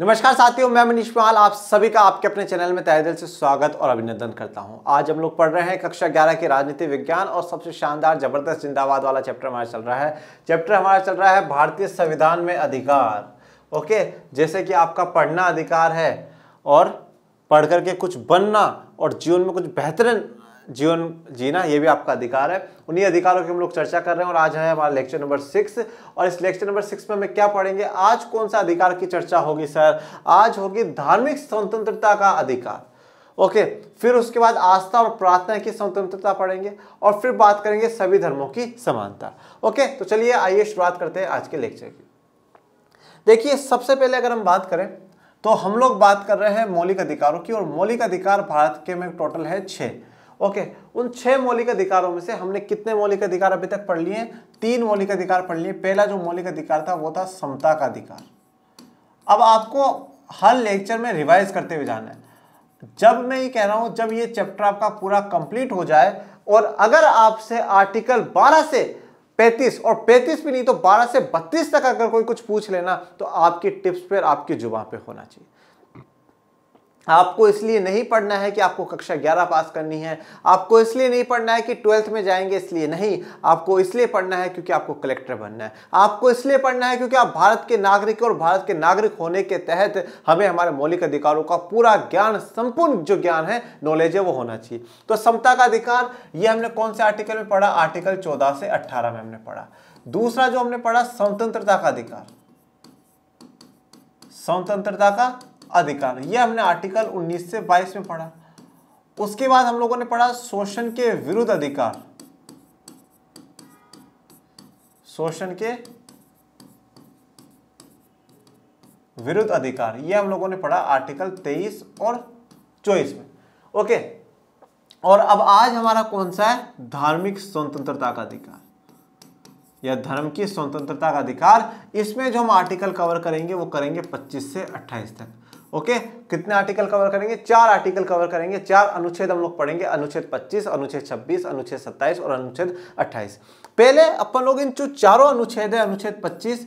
नमस्कार साथियों मैं मनीष पाल आप सभी का आपके अपने चैनल में तय दिल से स्वागत और अभिनंदन करता हूं आज हम लोग पढ़ रहे हैं कक्षा 11 के राजनीति विज्ञान और सबसे शानदार जबरदस्त जिंदाबाद वाला चैप्टर हमारा चल रहा है चैप्टर हमारा चल रहा है भारतीय संविधान में अधिकार ओके जैसे कि आपका पढ़ना अधिकार है और पढ़ करके कुछ बनना और जीवन में कुछ बेहतरीन जीवन जीना ये भी आपका अधिकार है उन्हीं अधिकारों की हम लोग चर्चा कर रहे हैं और आज है हमारा लेक्चर नंबर सिक्स और इस लेक्चर नंबर सिक्स में हमें क्या पढ़ेंगे आज कौन सा अधिकार की चर्चा होगी सर आज होगी धार्मिक स्वतंत्रता का अधिकार ओके फिर उसके बाद आस्था और प्रार्थना की स्वतंत्रता पढ़ेंगे और फिर बात करेंगे सभी धर्मों की समानता ओके तो चलिए आइए शुरुआत करते हैं आज के लेक्चर की देखिए सबसे पहले अगर हम बात करें तो हम लोग बात कर रहे हैं मौलिक अधिकारों की और मौलिक अधिकार भारत के में टोटल है छः ओके उन छह मौलिक अधिकारों में से हमने कितने मौलिक अधिकार अभी तक पढ़ लिए तीन मौलिक अधिकार पढ़ लिए पहला जो मौलिक अधिकार था वो था समता का अधिकार अब आपको हर लेक्चर में रिवाइज करते हुए जाना है जब मैं ये कह रहा हूं जब ये चैप्टर आपका पूरा कंप्लीट हो जाए और अगर आपसे आर्टिकल 12 से 35 और 35 भी नहीं तो 12 से 32 तक अगर कोई कुछ पूछ लेना तो आपकी टिप्स पर आपकी जुबा पे होना चाहिए आपको इसलिए नहीं पढ़ना है कि आपको कक्षा ग्यारह पास करनी है आपको इसलिए नहीं पढ़ना है कि ट्वेल्थ में जाएंगे इसलिए नहीं आपको इसलिए पढ़ना है क्योंकि आपको कलेक्टर बनना है आपको इसलिए पढ़ना है क्योंकि आप भारत के नागरिक और भारत के नागरिक होने के तहत हमें हमारे मौलिक अधिकारों का पूरा ज्ञान संपूर्ण जो ज्ञान है नॉलेज है वो होना चाहिए तो समता का अधिकार ये हमने कौन से आर्टिकल में पढ़ा आर्टिकल चौदह से अट्ठारह में हमने पढ़ा दूसरा जो हमने पढ़ा स्वतंत्रता का अधिकार स्वतंत्रता का अधिकार ये हमने आर्टिकल 19 से 22 में पढ़ा उसके बाद हम लोगों ने पढ़ा शोषण के विरुद्ध अधिकार शोषण के विरुद्ध अधिकार ये हम लोगों ने पढ़ा आर्टिकल 23 और 24 में ओके और अब आज हमारा कौन सा है धार्मिक स्वतंत्रता का अधिकार या धर्म की स्वतंत्रता का अधिकार इसमें जो हम आर्टिकल कवर करेंगे वो करेंगे 25 से 28 तक ओके कितने आर्टिकल कवर करेंगे चार आर्टिकल कवर करेंगे चार अनुच्छेद हम लोग पढ़ेंगे अनुच्छेद 25 अनुच्छेद 26 अनुच्छेद 27 और अनुच्छेद 28 पहले अपन लोग इन जो चारों अनुच्छेद है अनुच्छेद 25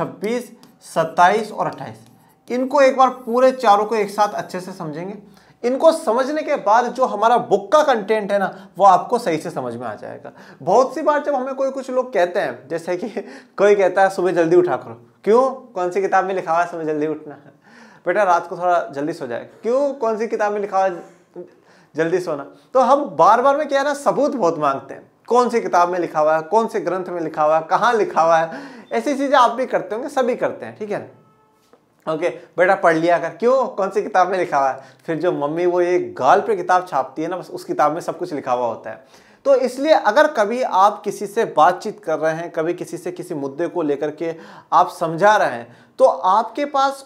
26 27 और 28 इनको एक बार पूरे चारों को एक साथ अच्छे से समझेंगे इनको समझने के बाद जो हमारा बुक का कंटेंट है ना वो आपको सही से समझ में आ जाएगा बहुत सी बार जब हमें कोई कुछ लोग कहते हैं जैसे कि कोई कहता है सुबह जल्दी उठा करो क्यों कौन सी किताब में लिखा हुआ है सुबह जल्दी उठना है बेटा रात को थोड़ा जल्दी सो जाए क्यों कौन सी किताब में लिखा हुआ जल्दी सोना तो हम बार बार में क्या है ना सबूत बहुत मांगते हैं कौन सी किताब में लिखा हुआ है कौन से ग्रंथ में लिखा हुआ है कहाँ लिखा हुआ है ऐसी चीज़ें आप भी करते होंगे सभी करते हैं ठीक है ना ओके okay, बेटा पढ़ लिया कर क्यों कौन सी किताब में लिखा हुआ है फिर जो मम्मी वो ये गाल पे किताब छापती है ना बस उस किताब में सब कुछ लिखा हुआ होता है तो इसलिए अगर कभी आप किसी से बातचीत कर रहे हैं कभी किसी से किसी मुद्दे को लेकर के आप समझा रहे हैं तो आपके पास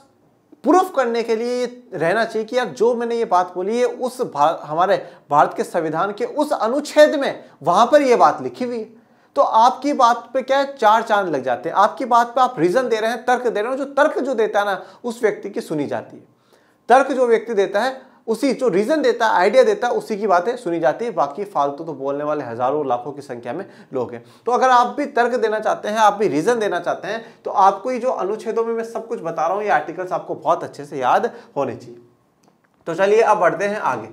प्रूफ करने के लिए रहना चाहिए कि यार जो मैंने ये बात बोली है उस भार, हमारे भारत के संविधान के उस अनुच्छेद में वहां पर यह बात लिखी हुई है तो आपकी बात पे क्या है चार चांद लग जाते हैं आपकी बात पे आप रीजन दे रहे हैं तर्क दे रहे हैं जो तर्क जो देता है ना उस व्यक्ति की सुनी जाती है तर्क जो व्यक्ति देता है उसी जो रीज़न देता है आइडिया देता है उसी की बातें सुनी जाती है बाकी फालतू तो बोलने वाले हज़ारों लाखों की संख्या में लोग हैं तो अगर आप भी तर्क देना चाहते हैं आप भी रीज़न देना चाहते हैं तो आपको ये जो अनुच्छेदों में मैं सब कुछ बता रहा हूँ ये आर्टिकल्स आपको बहुत अच्छे से याद होने चाहिए तो चलिए अब बढ़ते हैं आगे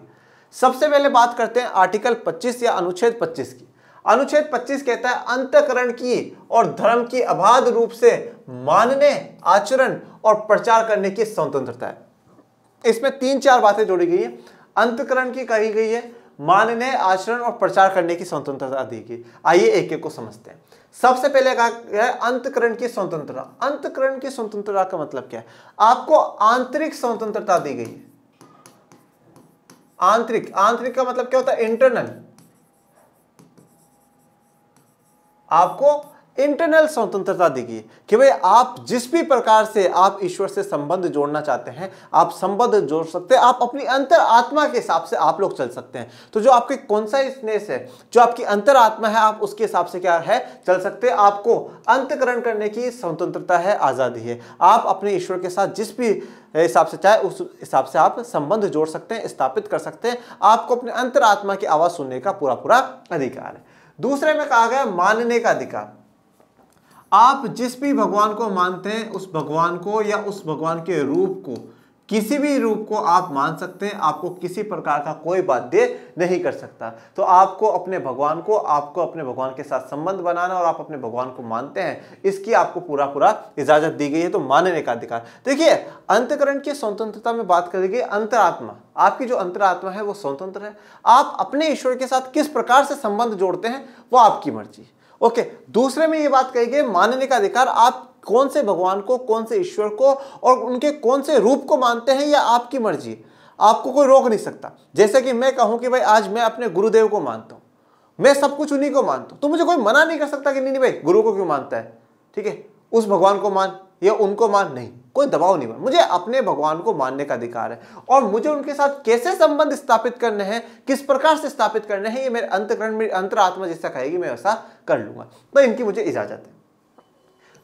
सबसे पहले बात करते हैं आर्टिकल पच्चीस या अनुच्छेद पच्चीस की अनुच्छेद 25 कहता है अंतकरण की और धर्म की अबाध रूप से मानने आचरण और प्रचार करने की स्वतंत्रता है इसमें तीन चार बातें जोड़ी गई है अंतकरण की कही गई है मान ने आचरण और प्रचार करने की स्वतंत्रता दी गई आइए एक एक को समझते हैं सबसे पहले कहा गया है अंतकरण की स्वतंत्रता अंतकरण की स्वतंत्रता का मतलब क्या है आपको आंतरिक स्वतंत्रता दी गई है आंतरिक आंतरिक का मतलब क्या होता है इंटरनल आपको इंटरनल स्वतंत्रता देगी कि भाई आप जिस भी प्रकार से आप ईश्वर से संबंध जोड़ना चाहते हैं आप संबंध जोड़ सकते हैं आप अपनी अंतर आत्मा के हिसाब से आप लोग चल सकते हैं तो जो आपकी कॉन्साइसनेस है जो आपकी अंतर आत्मा है आप उसके हिसाब से क्या है चल सकते हैं आपको अंतकरण करने की स्वतंत्रता है आज़ादी है आप अपने ईश्वर के साथ जिस भी हिसाब से चाहे उस हिसाब से आप संबंध जोड़ सकते हैं स्थापित कर सकते हैं आपको अपने अंतर की आवाज़ सुनने का पूरा पूरा अधिकार है दूसरे में कहा गया मानने का अधिकार आप जिस भी भगवान को मानते हैं उस भगवान को या उस भगवान के रूप को किसी भी रूप को आप मान सकते हैं आपको किसी प्रकार का कोई बाध्य नहीं कर सकता तो आपको अपने भगवान को आपको अपने भगवान के साथ संबंध बनाना और आप अपने भगवान को मानते हैं इसकी आपको पूरा पूरा इजाजत दी गई है तो मानने का अधिकार देखिए अंतकरण की स्वतंत्रता में बात करेगी अंतरात्मा आपकी जो अंतरात्मा है वो स्वतंत्र है आप अपने ईश्वर के साथ किस प्रकार से संबंध जोड़ते हैं वो आपकी मर्जी ओके दूसरे में ये बात कही गई मानने का अधिकार आप कौन से भगवान को कौन से ईश्वर को और उनके कौन से रूप को मानते हैं या आपकी मर्जी आपको कोई रोक नहीं सकता जैसे कि मैं कहूं कि भाई आज मैं अपने गुरुदेव को मानता हूं मैं सब कुछ उन्हीं को मानता हूं तो मुझे कोई मना नहीं कर सकता कि नहीं नहीं भाई गुरु को क्यों मानता है ठीक है उस भगवान को मान या उनको मान नहीं कोई दबाव नहीं बना मुझे अपने भगवान को मानने का अधिकार है और मुझे उनके साथ कैसे संबंध स्थापित करने हैं किस प्रकार से स्थापित करने हैं ये मेरे अंतकरण मेरी अंतरात्मा जैसा कहेगी मैं वैसा कर लूंगा तो इनकी मुझे इजाजत है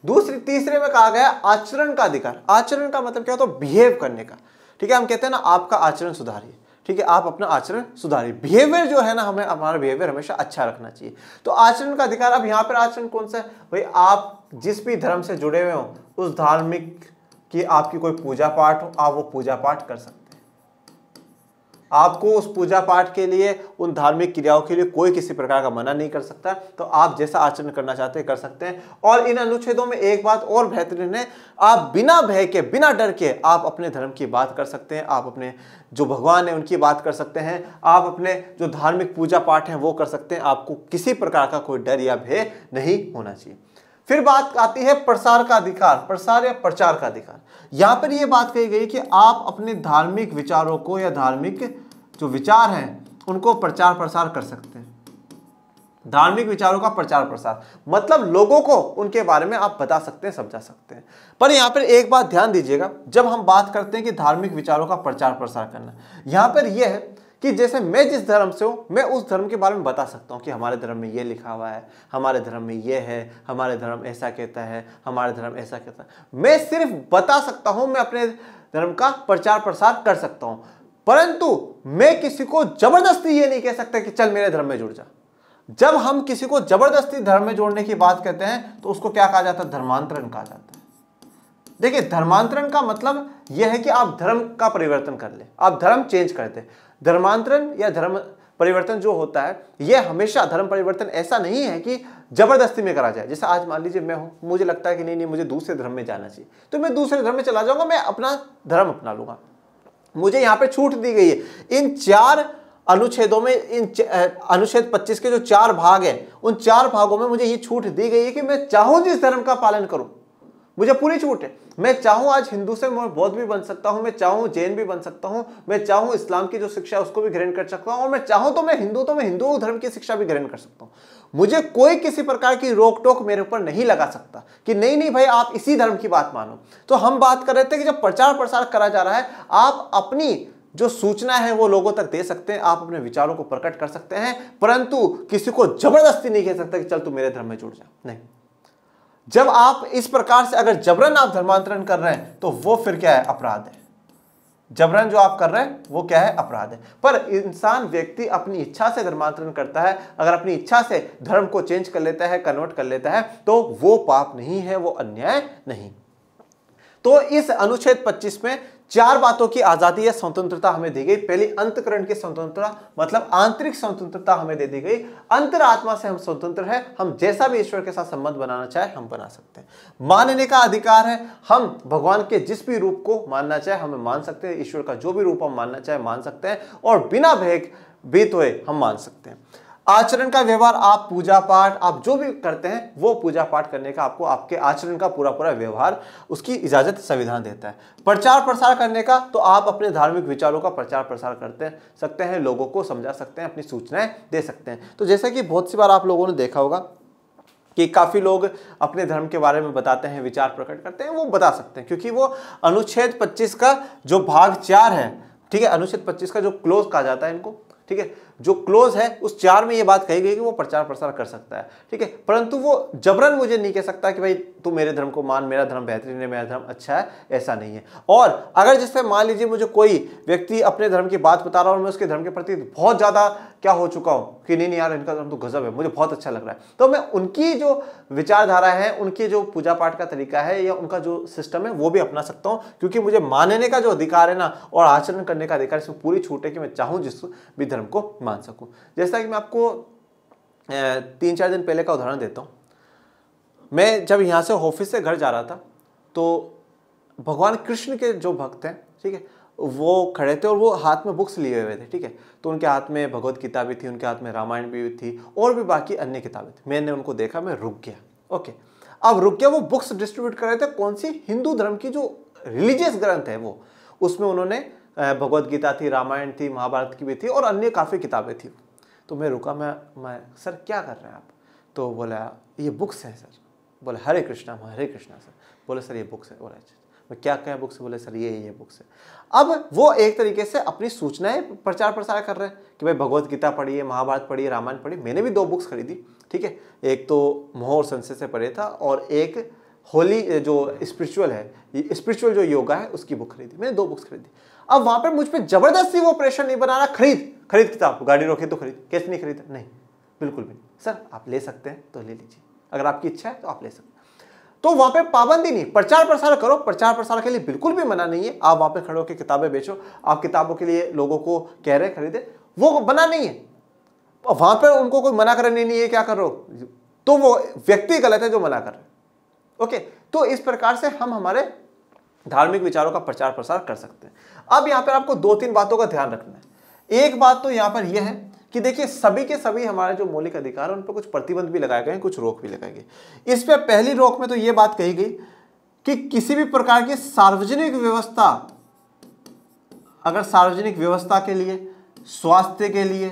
दूसरी तीसरे में कहा गया आचरण का अधिकार आचरण का मतलब क्या होता है बिहेव करने का ठीक है हम कहते हैं ना आपका आचरण सुधारिए ठीक है आप अपना आचरण सुधारिए बिहेवियर जो है ना हमें हमारा बिहेवियर हमेशा अच्छा रखना चाहिए तो आचरण का अधिकार अब यहाँ पर आचरण कौन सा है भाई आप जिस भी धर्म से जुड़े हुए हों उस धार्मिक की आपकी कोई पूजा पाठ हो आप वो पूजा पाठ कर सकते आपको उस पूजा पाठ के लिए उन धार्मिक क्रियाओं के लिए कोई किसी प्रकार का मना नहीं कर सकता तो आप जैसा आचरण करना चाहते हैं कर सकते हैं और इन अनुच्छेदों में एक बात और बेहतरीन है आप बिना भय के बिना डर के आप अपने धर्म की बात कर सकते हैं आप अपने जो भगवान है उनकी बात कर सकते हैं आप अपने जो धार्मिक पूजा पाठ हैं वो कर सकते हैं आपको किसी प्रकार का कोई डर या भय नहीं होना चाहिए फिर बात आती है प्रसार का अधिकार प्रसार या प्रचार का अधिकार यहां पर यह बात कही गई कि आप अपने धार्मिक विचारों को या धार्मिक जो विचार हैं उनको प्रचार प्रसार कर सकते हैं धार्मिक विचारों का प्रचार प्रसार मतलब लोगों को उनके बारे में आप बता सकते हैं समझा सकते हैं पर यहाँ पर एक बात ध्यान दीजिएगा जब हम बात करते हैं कि धार्मिक विचारों का प्रचार प्रसार करना यहाँ पर यह है कि जैसे मैं जिस धर्म से हूँ मैं उस धर्म के बारे में बता सकता हूँ कि हमारे धर्म में ये लिखा हुआ है हमारे धर्म में ये है हमारे धर्म ऐसा कहता है हमारे धर्म ऐसा कहता है मैं सिर्फ बता सकता हूँ मैं अपने धर्म का प्रचार प्रसार कर सकता हूँ परंतु मैं किसी को जबरदस्ती ये नहीं कह सकता कि चल मेरे धर्म में जुड़ जा जब हम किसी को जबरदस्ती धर्म में जोड़ने की बात करते हैं तो उसको क्या कहा जाता है धर्मांतरण कहा जाता है देखिए धर्मांतरण का मतलब यह है कि आप धर्म का परिवर्तन कर ले आप धर्म चेंज कर दे धर्मांतरण या धर्म परिवर्तन जो होता है यह हमेशा धर्म परिवर्तन ऐसा नहीं है कि जबरदस्ती में करा जाए जैसे आज मान लीजिए मैं हूं मुझे लगता है कि नहीं नहीं मुझे दूसरे धर्म में जाना चाहिए तो मैं दूसरे धर्म में चला जाऊंगा मैं अपना धर्म अपना लूंगा मुझे यहाँ पे छूट दी गई है इन चार अनुच्छेदों में इन अनुच्छेद 25 के जो चार भाग हैं उन चार भागों में मुझे ये छूट दी गई है कि मैं चाहूं जिस धर्म का पालन करूं मुझे पूरी छूट है मैं चाहूँ आज हिंदू से मैं बौद्ध भी बन सकता हूं मैं चाहूँ जैन भी बन सकता हूं मैं चाहूँ इस्लाम की जो शिक्षा है उसको भी ग्रहण कर सकता हूँ और मैं चाहूं तो मैं हिंदू तो मैं हिंदू धर्म की शिक्षा भी ग्रहण कर सकता हूँ मुझे कोई किसी प्रकार की रोक टोक मेरे ऊपर नहीं लगा सकता कि नहीं नहीं भाई आप इसी धर्म की बात मानो तो हम बात कर रहे थे कि जब प्रचार प्रसार करा जा रहा है आप अपनी जो सूचना है वो लोगों तक दे सकते हैं आप अपने विचारों को प्रकट कर सकते हैं परंतु किसी को जबरदस्ती नहीं कह सकता कि चल तू मेरे धर्म में जुड़ जा नहीं जब आप इस प्रकार से अगर जबरन आप धर्मांतरण कर रहे हैं तो वो फिर क्या है अपराध है जबरन जो आप कर रहे हैं वो क्या है अपराध है पर इंसान व्यक्ति अपनी इच्छा से धर्मांतरण करता है अगर अपनी इच्छा से धर्म को चेंज कर लेता है कन्वर्ट कर लेता है तो वो पाप नहीं है वो अन्याय नहीं तो इस अनुच्छेद 25 में चार बातों की आजादी या स्वतंत्रता हमें दी गई पहली अंतकरण की स्वतंत्रता मतलब आंतरिक स्वतंत्रता हमें दे दी गई अंतरात्मा से हम स्वतंत्र हैं हम जैसा भी ईश्वर के साथ संबंध बनाना चाहे हम बना सकते हैं मानने का अधिकार है हम भगवान के जिस भी रूप को मानना चाहे हमें मान सकते हैं ईश्वर का जो भी रूप हम मानना चाहे मान सकते हैं और बिना भेद भेद हुए हम मान सकते हैं आचरण का व्यवहार आप पूजा पाठ आप जो भी करते हैं वो पूजा पाठ करने का आपको आपके आचरण का पूरा पूरा व्यवहार उसकी इजाज़त संविधान देता है प्रचार प्रसार करने का तो आप अपने धार्मिक विचारों का प्रचार प्रसार करते हैं, सकते हैं लोगों को समझा सकते हैं अपनी सूचनाएं दे सकते हैं तो जैसा कि बहुत सी बार आप लोगों ने देखा होगा कि काफ़ी लोग अपने धर्म के बारे में बताते हैं विचार प्रकट करते हैं वो बता सकते हैं क्योंकि वो अनुच्छेद 25 का जो भाग चार है ठीक है अनुच्छेद 25 का जो क्लोज कहा जाता है इनको ठीक है जो क्लोज है उस चार में ये बात कही गई कि वो प्रचार प्रसार कर सकता है ठीक है परंतु वो जबरन मुझे नहीं कह सकता कि भाई तू मेरे धर्म को मान मेरा धर्म बेहतरीन है मेरा धर्म अच्छा है ऐसा नहीं है और अगर जिससे मान लीजिए मुझे कोई व्यक्ति अपने धर्म की बात बता रहा हूँ मैं उसके धर्म के प्रति बहुत ज़्यादा क्या हो चुका हूँ कि नहीं नहीं यार इनका धर्म तो गजब है मुझे बहुत अच्छा लग रहा है तो मैं उनकी जो विचारधारा है उनकी जो पूजा पाठ का तरीका है या उनका जो सिस्टम है वो भी अपना सकता हूँ क्योंकि मुझे मानने का जो अधिकार है ना और आचरण करने का अधिकार इसमें पूरी छूट है कि मैं चाहूँ जिस भी धर्म को मान मान सकूँ जैसा कि मैं आपको तीन चार दिन पहले का उदाहरण देता हूँ मैं जब यहाँ से ऑफिस से घर जा रहा था तो भगवान कृष्ण के जो भक्त हैं ठीक है वो खड़े थे और वो हाथ में बुक्स लिए हुए थे ठीक है तो उनके हाथ में भगवत किताब भी थी उनके हाथ में रामायण भी थी और भी बाकी अन्य किताबें थी मैंने उनको देखा मैं रुक गया ओके अब रुक गया वो बुक्स डिस्ट्रीब्यूट कर रहे थे कौन सी हिंदू धर्म की जो रिलीजियस ग्रंथ है वो उसमें उन्होंने भगवत गीता थी रामायण थी महाभारत की भी थी और अन्य काफ़ी किताबें थी तो मैं रुका मैं मैं सर क्या कर रहे हैं आप तो बोला ये बुक्स हैं सर बोले हरे कृष्णा हरे कृष्णा सर अच्छा, अच्छा। बोले सर ये बुक्स है बोला अच्छा मैं क्या कहें बुक्स बोले सर ये ये बुक्स है अब वो एक तरीके से अपनी सूचनाएं प्रचार प्रसार कर रहे हैं कि भाई भगवत गीता पढ़िए महाभारत पढ़िए रामायण पढ़िए मैंने भी दो बुक्स खरीदी ठीक है एक तो मोह और संशय से पढ़े था और एक होली जो स्पिरिचुअल है स्पिरिचुअल जो योगा है उसकी बुक खरीदी मैंने दो बुक्स खरीदी अब वहां पर मुझ पर जबरदस्ती वो प्रेशर नहीं बना रहा खरीद खरीद किताब गाड़ी रोके तो खरीद कैसे नहीं खरीद नहीं बिल्कुल भी नहीं सर आप ले सकते हैं तो ले लीजिए अगर आपकी इच्छा है तो आप ले सकते हैं तो वहां पे पाबंदी नहीं प्रचार प्रसार करो प्रचार प्रसार के लिए बिल्कुल भी मना नहीं है आप वहां पे खड़े होकर किताबें बेचो आप किताबों के लिए लोगों को कह रहे खरीदे वो मना नहीं है वहां पर उनको कोई मना करने नहीं, है क्या करो तो वो व्यक्ति गलत है जो मना कर रहे ओके तो इस प्रकार से हम हमारे धार्मिक विचारों का प्रचार प्रसार कर सकते हैं अब यहाँ पर आपको दो तीन बातों का ध्यान रखना है एक बात तो यहाँ पर यह है कि देखिए सभी के सभी हमारे जो मौलिक अधिकार हैं उन पर कुछ प्रतिबंध भी लगाए गए हैं कुछ रोक भी लगाई गई इस पर पहली रोक में तो ये बात कही गई कि किसी भी प्रकार की सार्वजनिक व्यवस्था अगर सार्वजनिक व्यवस्था के लिए स्वास्थ्य के लिए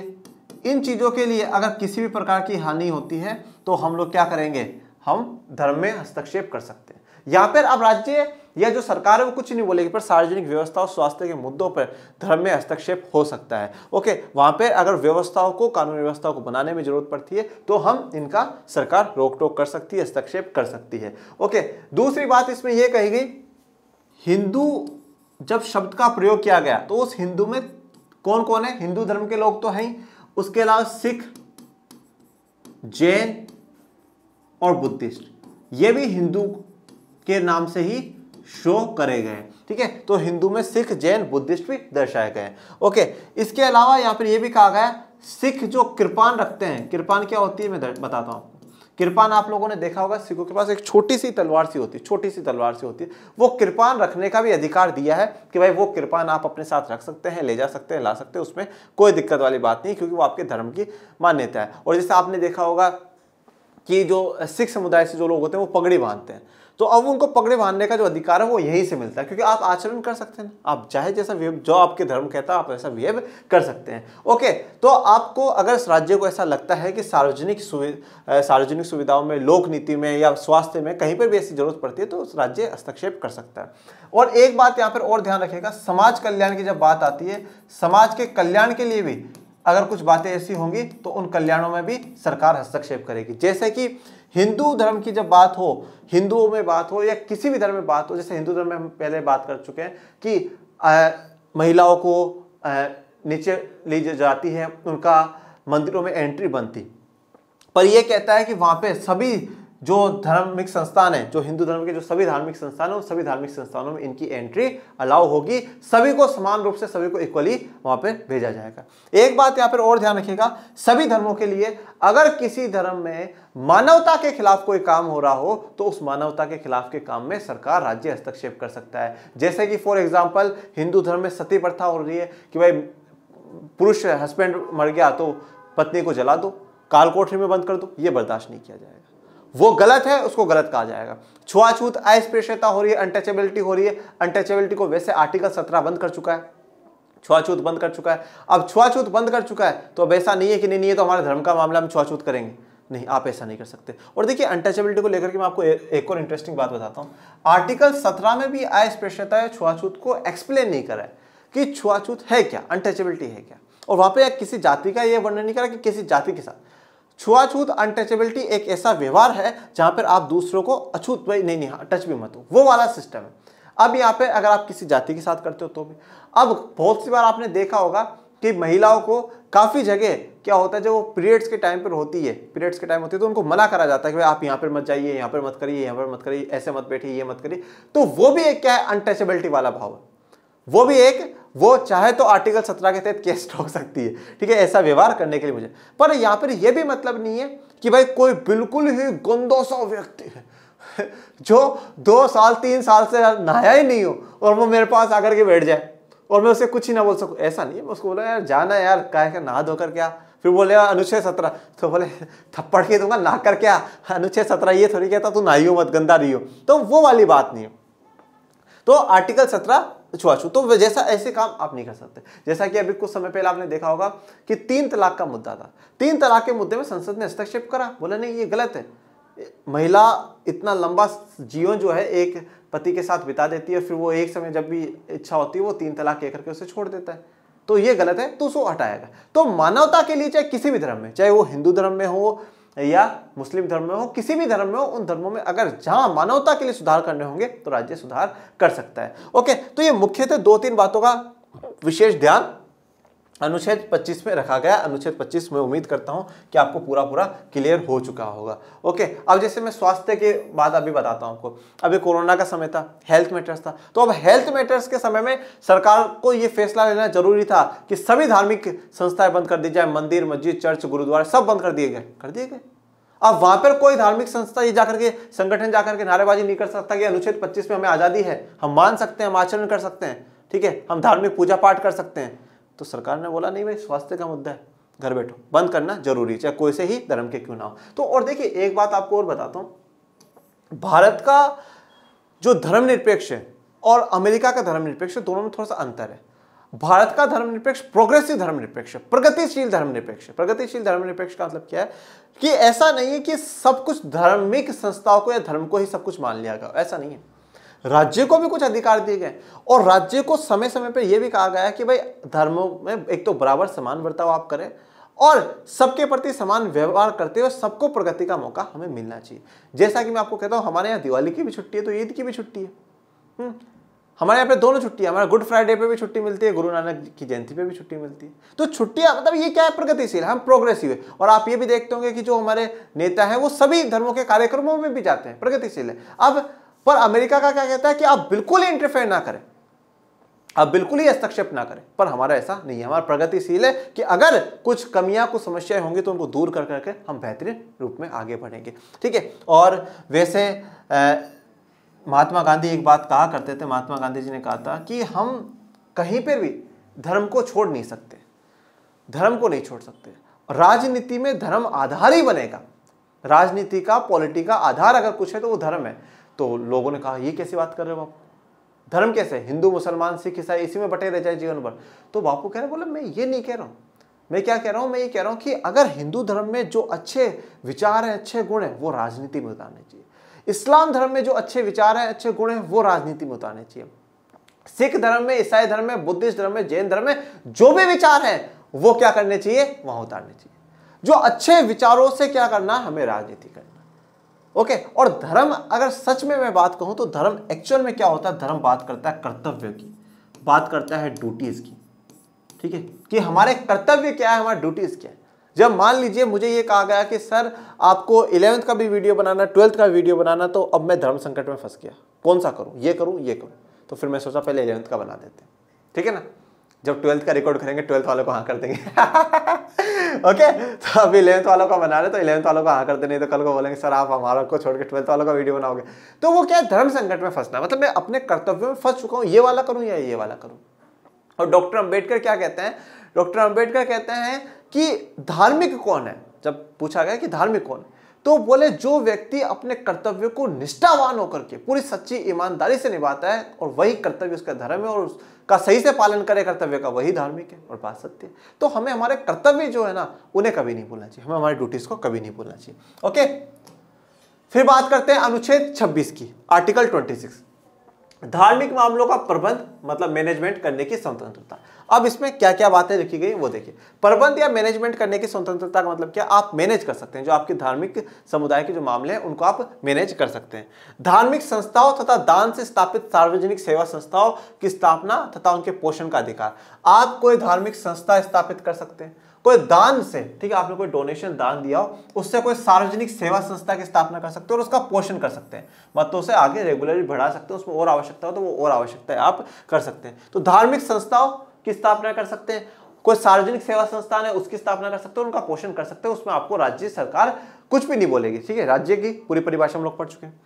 इन चीज़ों के लिए अगर किसी भी प्रकार की हानि होती है तो हम लोग क्या करेंगे हम धर्म में हस्तक्षेप कर सकते हैं यहाँ पर अब राज्य या जो सरकार है वो कुछ नहीं बोलेगी पर सार्वजनिक व्यवस्था और स्वास्थ्य के मुद्दों पर धर्म में हस्तक्षेप हो सकता है ओके वहां पर अगर व्यवस्थाओं को कानून व्यवस्था को बनाने में जरूरत पड़ती है तो हम इनका सरकार रोक टोक कर सकती है हस्तक्षेप कर सकती है ओके दूसरी बात इसमें यह कही गई हिंदू जब शब्द का प्रयोग किया गया तो उस हिंदू में कौन कौन है हिंदू धर्म के लोग तो हैं उसके अलावा सिख जैन और बुद्धिस्ट ये भी हिंदू के नाम से ही शो करे गए ठीक है तो हिंदू में सिख जैन बुद्धिस्ट भी दर्शाए गए ओके इसके अलावा यहाँ पर यह भी कहा गया सिख जो कृपान रखते हैं कृपान क्या होती है मैं बताता हूँ कृपान आप लोगों ने देखा होगा सिखों के पास एक छोटी सी तलवार सी होती है छोटी सी तलवार सी होती है वो कृपान रखने का भी अधिकार दिया है कि भाई वो कृपान आप अपने साथ रख सकते हैं ले जा सकते हैं ला सकते हैं उसमें कोई दिक्कत वाली बात नहीं क्योंकि वो आपके धर्म की मान्यता है और जैसे आपने देखा होगा कि जो सिख समुदाय से जो लोग होते हैं वो पगड़ी बांधते हैं तो अब उनको पगड़े बांधने का जो अधिकार है वो यहीं से मिलता है क्योंकि आप आचरण कर सकते हैं आप चाहे जैसा व्यव जो आपके धर्म कहता है आप ऐसा व्यव कर सकते हैं ओके तो आपको अगर राज्य को ऐसा लगता है कि सार्वजनिक सुविधा सार्वजनिक सुविधाओं में लोक नीति में या स्वास्थ्य में कहीं पर भी ऐसी जरूरत पड़ती है तो राज्य हस्तक्षेप कर सकता है और एक बात यहाँ पर और ध्यान रखेगा समाज कल्याण की जब बात आती है समाज के कल्याण के लिए भी अगर कुछ बातें ऐसी होंगी तो उन कल्याणों में भी सरकार हस्तक्षेप करेगी जैसे कि हिंदू धर्म की जब बात हो हिंदुओं में बात हो या किसी भी धर्म में बात हो जैसे हिंदू धर्म में हम पहले बात कर चुके हैं कि आ, महिलाओं को आ, नीचे ले जाती है उनका मंदिरों में एंट्री बनती पर यह कहता है कि वहाँ पे सभी जो धार्मिक संस्थान है जो हिंदू धर्म के जो सभी धार्मिक संस्थान है उन सभी धार्मिक संस्थानों में इनकी एंट्री अलाउ होगी सभी को समान रूप से सभी को इक्वली वहां पर भेजा जाएगा एक बात यहाँ पर और ध्यान रखिएगा सभी धर्मों के लिए अगर किसी धर्म में मानवता के खिलाफ कोई काम हो रहा हो तो उस मानवता के खिलाफ के काम में सरकार राज्य हस्तक्षेप कर सकता है जैसे कि फॉर एग्जाम्पल हिंदू धर्म में सती प्रथा हो रही है कि भाई पुरुष हस्बैंड मर गया तो पत्नी को जला दो काल कोठरी में बंद कर दो ये बर्दाश्त नहीं किया जाएगा वो गलत है उसको गलत कहा जाएगा छुआछूत अस्पृश्यता हो रही है अनटचेबिलिटी हो रही है अनटचेबिलिटी को वैसे आर्टिकल सत्रह बंद कर चुका है छुआछूत बंद कर चुका है अब छुआछूत बंद कर चुका है तो अब ऐसा नहीं है कि नहीं नहीं है तो हमारे धर्म का मामला हम छुआछूत करेंगे नहीं आप ऐसा नहीं कर सकते और देखिए अनटचेबिलिटी को लेकर के मैं आपको एक और इंटरेस्टिंग बात बताता हूँ आर्टिकल सत्रह में भी अस्पृश्यता है छुआछूत को एक्सप्लेन नहीं करा है कि छुआछूत है क्या अनटचेबिलिटी है क्या और वहाँ पर किसी जाति का ये वर्णन नहीं करा कि किसी जाति के साथ छुआछूत अनटचेबिलिटी एक ऐसा व्यवहार है जहां पर आप दूसरों को अछूत भाई नहीं नहीं टच भी मत हो वो वाला सिस्टम है अब यहाँ पे अगर आप किसी जाति के साथ करते हो तो भी अब बहुत सी बार आपने देखा होगा कि महिलाओं को काफ़ी जगह क्या होता है जब वो पीरियड्स के टाइम पर होती है पीरियड्स के टाइम होती है तो उनको मना करा जाता है कि भाई आप यहाँ पर मत जाइए यहाँ पर मत करिए यहाँ पर मत करिए ऐसे मत बैठिए ये मत करिए तो वो भी एक क्या है अनटचेबिलिटी वाला भाव है वो भी एक वो चाहे तो आर्टिकल सत्रह के तहत केस ठोक सकती है ठीक है ऐसा व्यवहार करने के लिए मुझे पर यहाँ पर यह भी मतलब नहीं है कि भाई कोई बिल्कुल ही गंदोसा व्यक्ति है जो दो साल तीन साल से नहाया ही नहीं हो और वो मेरे पास आकर के बैठ जाए और मैं उसे कुछ ही ना बोल सकूँ ऐसा नहीं है मैं उसको बोला यार जाना यार कह के नहा धोकर क्या फिर बोले हाँ, अनुच्छेद सत्रह तो बोले थप्पड़ के दूंगा ना कर क्या अनुच्छेद सत्रह ये थोड़ी कहता तू नाइयो मत गंदा रही हो तो वो वाली बात नहीं है तो आर्टिकल सत्रह छुआछू तो जैसा ऐसे काम आप नहीं कर सकते जैसा कि अभी कुछ समय पहले आपने देखा होगा कि तीन तलाक का मुद्दा था तीन तलाक के मुद्दे में संसद ने हस्तक्षेप करा बोला नहीं ये गलत है महिला इतना लंबा जीवन जो है एक पति के साथ बिता देती है फिर वो एक समय जब भी इच्छा होती है वो तीन तलाक कह करके उसे छोड़ देता है तो ये गलत है तो उसको हटाया गया तो मानवता के लिए चाहे किसी भी धर्म में चाहे वो हिंदू धर्म में हो या मुस्लिम धर्म में हो किसी भी धर्म में हो उन धर्मों में अगर जहां मानवता के लिए सुधार करने होंगे तो राज्य सुधार कर सकता है ओके तो ये मुख्यतः दो तीन बातों का विशेष ध्यान अनुच्छेद 25 में रखा गया अनुच्छेद 25 में उम्मीद करता हूं कि आपको पूरा पूरा क्लियर हो चुका होगा ओके अब जैसे मैं स्वास्थ्य के बाद अभी बताता हूं आपको अभी कोरोना का समय था हेल्थ मैटर्स था तो अब हेल्थ मैटर्स के समय में सरकार को ये फैसला लेना जरूरी था कि सभी धार्मिक संस्थाएं बंद कर दी जाए मंदिर मस्जिद चर्च गुरुद्वारा सब बंद कर दिए गए कर दिए गए अब वहां पर कोई धार्मिक संस्था ये जाकर के संगठन जाकर के नारेबाजी नहीं कर सकता कि अनुच्छेद पच्चीस में हमें आज़ादी है हम मान सकते हैं हम आचरण कर सकते हैं ठीक है हम धार्मिक पूजा पाठ कर सकते हैं तो सरकार ने बोला नहीं भाई स्वास्थ्य का मुद्दा है घर बैठो बंद करना जरूरी है चाहे कोई से ही धर्म के क्यों ना हो तो और देखिए एक बात आपको और बताता हूँ भारत का जो धर्मनिरपेक्ष है और अमेरिका का धर्मनिरपेक्ष दोनों में थोड़ा सा अंतर है भारत का धर्मनिरपेक्ष प्रोग्रेसिव धर्मनिरपेक्ष प्रगतिशील धर्मनिरपेक्ष प्रगतिशील धर्मनिरपेक्ष का मतलब क्या है कि ऐसा नहीं है कि सब कुछ धार्मिक संस्थाओं को या धर्म को ही सब कुछ मान लिया गया ऐसा नहीं है राज्य को भी कुछ अधिकार दिए गए और राज्य को समय समय पर यह भी कहा गया है कि भाई धर्मों में एक तो बराबर समान बर्ताव आप करें और सबके प्रति समान व्यवहार करते हुए सबको प्रगति का मौका हमें मिलना चाहिए जैसा कि मैं आपको कहता हूं हमारे यहाँ दिवाली की भी छुट्टी है तो ईद की भी छुट्टी है हम्म। हमारे यहाँ पे दोनों छुट्टी है हमारा गुड फ्राइडे पे भी छुट्टी मिलती है गुरु नानक की जयंती पे भी छुट्टी मिलती है तो छुट्टियां मतलब ये क्या है प्रगतिशील हम प्रोग्रेसिव है और आप ये भी देखते होंगे कि जो हमारे नेता हैं वो सभी धर्मों के कार्यक्रमों में भी जाते हैं प्रगतिशील है अब पर अमेरिका का क्या कहता है कि आप बिल्कुल ही इंटरफेयर ना करें आप बिल्कुल ही हस्तक्षेप ना करें पर हमारा ऐसा नहीं है हमारा प्रगतिशील है कि अगर कुछ कमियां कुछ समस्याएं होंगी तो उनको दूर कर करके हम बेहतरीन रूप में आगे बढ़ेंगे ठीक है और वैसे महात्मा गांधी एक बात कहा करते थे महात्मा गांधी जी ने कहा था कि हम कहीं पर भी धर्म को छोड़ नहीं सकते धर्म को नहीं छोड़ सकते राजनीति में धर्म आधार ही बनेगा राजनीति का पॉलिटी का आधार अगर कुछ है तो वो धर्म है तो लोगों ने कहा ये कैसी बात कर रहे हो आप धर्म कैसे हिंदू मुसलमान सिख ईसाई इसी में बटे रह जाए जीवन भर तो बापू कह रहे बोले मैं ये नहीं कह रहा हूँ मैं क्या कह रहा हूँ मैं ये कह रहा हूँ कि अगर हिंदू धर्म में जो अच्छे विचार हैं अच्छे गुण हैं वो राजनीति में उतारने चाहिए इस्लाम धर्म में जो अच्छे विचार हैं अच्छे गुण हैं वो राजनीति में उतारने चाहिए सिख धर्म में ईसाई धर्म में बुद्धिस्ट धर्म में जैन धर्म में जो भी विचार हैं वो क्या करने चाहिए वहां उतारने चाहिए जो अच्छे विचारों से क्या करना हमें राजनीति करना ओके okay, और धर्म अगर सच में मैं बात कहूं तो धर्म एक्चुअल में क्या होता है धर्म बात करता है कर्तव्य की बात करता है ड्यूटीज़ की ठीक है कि हमारे कर्तव्य क्या है हमारे ड्यूटीज़ क्या है जब मान लीजिए मुझे ये कहा गया कि सर आपको इलेवंथ का भी वीडियो बनाना ट्वेल्थ का वीडियो बनाना तो अब मैं धर्म संकट में फंस गया कौन सा करूँ ये करूँ ये करूँ तो फिर मैं सोचा पहले इलेवंथ का बना देते ठीक है ना जब ट्वेल्थ का रिकॉर्ड करेंगे ट्वेल्थ वालों को हाँ कर देंगे ओके तो अब इलेवंथ वालों का बना रहे तो इलेवंथ वालों को हाँ कर देने तो कल को बोलेंगे सर आप हमारा को छोड़ के ट्वेल्थ वालों का वीडियो बनाओगे तो वो क्या धर्म संकट में फंसना मतलब मैं अपने कर्तव्य में फंस चुका हूँ ये वाला करूँ या ये वाला करूँ और डॉक्टर अम्बेडकर क्या कहते हैं डॉक्टर अम्बेडकर कहते हैं कि धार्मिक कौन है जब पूछा गया कि धार्मिक कौन है तो बोले जो व्यक्ति अपने कर्तव्य को निष्ठावान होकर के पूरी सच्ची ईमानदारी से निभाता है और वही कर्तव्य उसका धर्म है और का सही से पालन करे कर्तव्य का वही धार्मिक है और बात सत्य है तो हमें हमारे कर्तव्य जो है ना उन्हें कभी नहीं भूलना चाहिए हमें हमारी ड्यूटीज को कभी नहीं भूलना चाहिए ओके फिर बात करते हैं अनुच्छेद 26 की आर्टिकल 26 धार्मिक मामलों का प्रबंध मतलब मैनेजमेंट करने की स्वतंत्रता अब इसमें क्या क्या बातें लिखी गई वो देखिए प्रबंध या मैनेजमेंट करने की स्वतंत्रता का मतलब क्या आप मैनेज कर सकते हैं जो आपके धार्मिक समुदाय के जो मामले हैं उनको आप मैनेज कर सकते हैं धार्मिक संस्थाओं तथा दान से स्थापित सार्वजनिक सेवा संस्थाओं की स्थापना तथा उनके पोषण का अधिकार आप कोई धार्मिक संस्था स्थापित कर सकते हैं कोई दान से ठीक है आपने कोई डोनेशन दान दिया हो उससे कोई सार्वजनिक सेवा संस्था की स्थापना कर सकते हो और उसका पोषण कर सकते हैं मतलब उसे आगे रेगुलरली बढ़ा सकते हैं उसमें और आवश्यकता हो तो वो और आवश्यकता आप कर सकते हैं तो धार्मिक संस्थाओं की स्थापना कर सकते हैं कोई सार्वजनिक सेवा संस्थान है उसकी स्थापना कर सकते हैं उनका पोषण कर सकते हैं उसमें आपको राज्य सरकार कुछ भी नहीं बोलेगी ठीक है राज्य की पूरी परिभाषा हम लोग पढ़ चुके हैं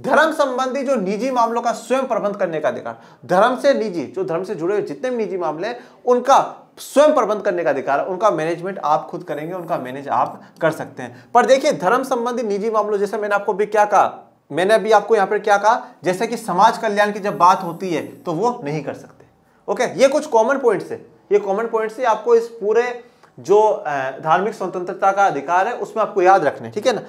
धर्म संबंधी जो निजी मामलों का स्वयं प्रबंध करने का अधिकार धर्म से निजी जो धर्म से जुड़े हुए जितने भी निजी मामले हैं उनका स्वयं प्रबंध करने का अधिकार उनका मैनेजमेंट आप खुद करेंगे उनका मैनेज आप कर सकते हैं पर देखिए धर्म संबंधी निजी मामलों जैसे मैंने आपको भी क्या कहा मैंने अभी आपको यहाँ पर क्या कहा जैसे कि समाज कल्याण की जब बात होती है तो वो नहीं कर सकते ओके ये कुछ कॉमन पॉइंट्स है ये कॉमन पॉइंट्स है आपको इस पूरे जो धार्मिक स्वतंत्रता का अधिकार है उसमें आपको याद रखना है ठीक है ना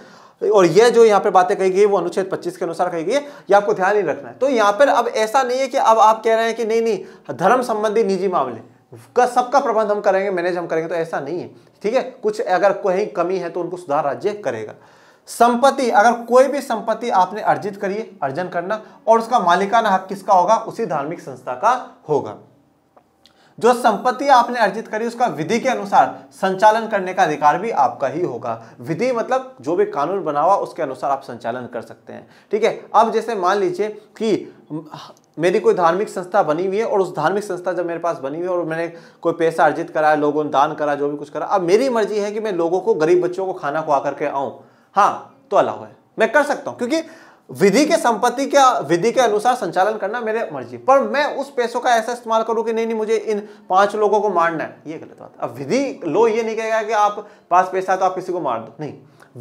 और ये जो यहाँ पर बातें कही गई वो अनुच्छेद 25 के अनुसार कही गई है ये आपको ध्यान ही रखना है तो यहाँ पर अब ऐसा नहीं है कि अब आप कह रहे हैं कि नहीं नहीं धर्म संबंधी निजी मामले का सबका प्रबंध हम करेंगे मैनेज हम करेंगे तो ऐसा नहीं है ठीक है कुछ अगर कहीं कमी है तो उनको सुधार राज्य करेगा संपत्ति अगर कोई भी संपत्ति आपने अर्जित करिए अर्जन करना और उसका मालिकाना हक किसका होगा उसी धार्मिक संस्था का होगा जो संपत्ति आपने अर्जित करी उसका विधि के अनुसार संचालन करने का अधिकार भी आपका ही होगा विधि मतलब जो भी कानून बना हुआ उसके अनुसार आप संचालन कर सकते हैं ठीक है अब जैसे मान लीजिए कि मेरी कोई धार्मिक संस्था बनी हुई है और उस धार्मिक संस्था जब मेरे पास बनी हुई है और मैंने कोई पैसा अर्जित कराया लोगों ने दान करा जो भी कुछ करा अब मेरी मर्जी है कि मैं लोगों को गरीब बच्चों को खाना खुआ करके आऊँ हाँ तो अलाउ है मैं कर सकता हूँ क्योंकि विधि के संपत्ति के विधि के अनुसार संचालन करना मेरे मर्जी पर मैं उस पैसों का ऐसा इस्तेमाल करूं कि नहीं नहीं मुझे इन पांच लोगों को मारना है ये गलत बात अब विधि लो ये नहीं कहेगा कि आप पास पैसा है तो आप किसी को मार दो नहीं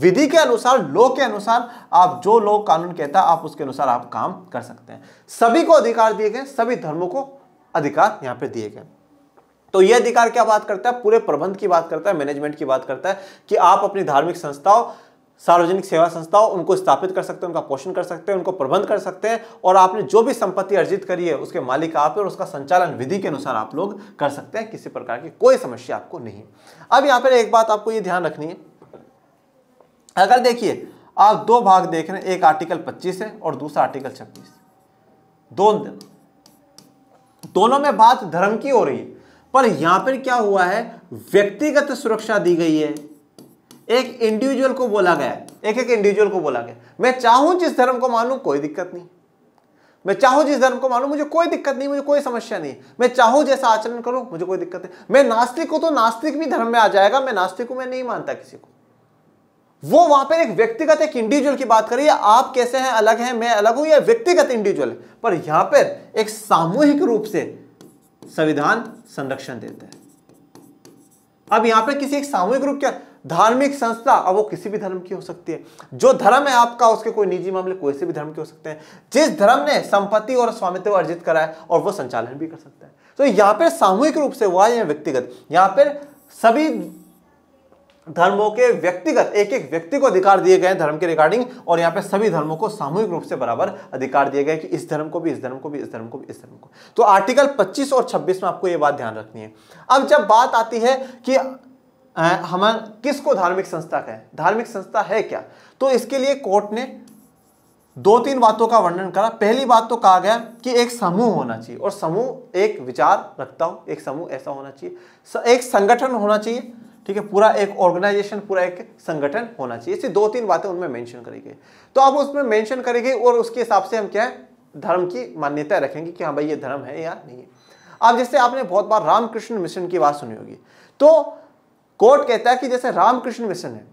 विधि के अनुसार लो के अनुसार आप जो लोग कानून कहता है आप उसके अनुसार आप काम कर सकते हैं सभी को अधिकार दिए गए सभी धर्मों को अधिकार यहाँ पे दिए गए तो यह अधिकार क्या बात करता है पूरे प्रबंध की बात करता है मैनेजमेंट की बात करता है कि आप अपनी धार्मिक संस्थाओं सार्वजनिक सेवा संस्थाओं उनको स्थापित कर सकते हैं उनका पोषण कर सकते हैं उनको प्रबंध कर सकते हैं और आपने जो भी संपत्ति अर्जित करी है उसके मालिक आप और उसका संचालन विधि के अनुसार आप लोग कर सकते हैं किसी प्रकार की कोई समस्या आपको नहीं अब यहाँ पर एक बात आपको ये ध्यान रखनी है अगर देखिए आप दो भाग देख रहे हैं एक आर्टिकल पच्चीस है और दूसरा आर्टिकल छब्बीस दो दोनों में बात धर्म की हो रही है पर यहां पर क्या हुआ है व्यक्तिगत सुरक्षा दी गई है एक इंडिविजुअल को बोला गया एक एक इंडिविजुअल को बोला गया मैं चाहूं जिस धर्म को मानू कोई दिक्कत नहीं मैं चाहूं जिस धर्म को मानू मुझे कोई दिक्कत नहीं मुझे कोई समस्या नहीं मैं चाहूं जैसा आचरण करूं मुझे कोई दिक्कत नहीं मैं नास्तिक हूं तो नास्तिक भी धर्म में आ जाएगा मैं नास्तिक हूं मैं नहीं मानता किसी को वो वहां पर एक व्यक्तिगत एक इंडिविजुअल की बात करिए आप कैसे हैं अलग हैं मैं अलग हूं या व्यक्तिगत इंडिविजुअल पर यहां पर एक सामूहिक रूप से संविधान संरक्षण देता है अब यहां पर किसी एक सामूहिक रूप क्या धार्मिक संस्था अब वो किसी भी धर्म की हो सकती है जो धर्म है आपका उसके कोई निजी मामले कोई से भी धर्म के हो सकते हैं जिस धर्म ने संपत्ति और स्वामित्व अर्जित करा है और वो संचालन भी कर सकता है तो यहाँ पर सामूहिक रूप से हुआ या व्यक्तिगत यहाँ पर सभी धर्मों के व्यक्तिगत एक एक व्यक्ति को अधिकार दिए गए धर्म के रिगार्डिंग और यहाँ पे सभी धर्मों को सामूहिक रूप से बराबर अधिकार दिए गए कि इस धर्म को भी इस धर्म को भी इस धर्म को भी इस धर्म को तो आर्टिकल 25 और 26 में आपको ये बात ध्यान रखनी है अब जब बात आती है कि हमारा किसको धार्मिक संस्था कहें धार्मिक संस्था है क्या तो इसके लिए कोर्ट ने दो तीन बातों का वर्णन करा पहली बात तो कहा गया कि एक समूह होना चाहिए और समूह एक विचार रखता हो एक समूह ऐसा होना चाहिए एक संगठन होना चाहिए ठीक है पूरा एक ऑर्गेनाइजेशन पूरा एक संगठन होना चाहिए इसी दो तीन बातें उनमें मेंशन करी गई तो अब उसमें मेंशन करी गई और उसके हिसाब से हम क्या है धर्म की मान्यता रखेंगे कि हाँ भाई ये धर्म है या नहीं है अब जैसे आपने बहुत बार रामकृष्ण मिशन की बात सुनी होगी तो कोर्ट कहता है कि जैसे रामकृष्ण मिशन है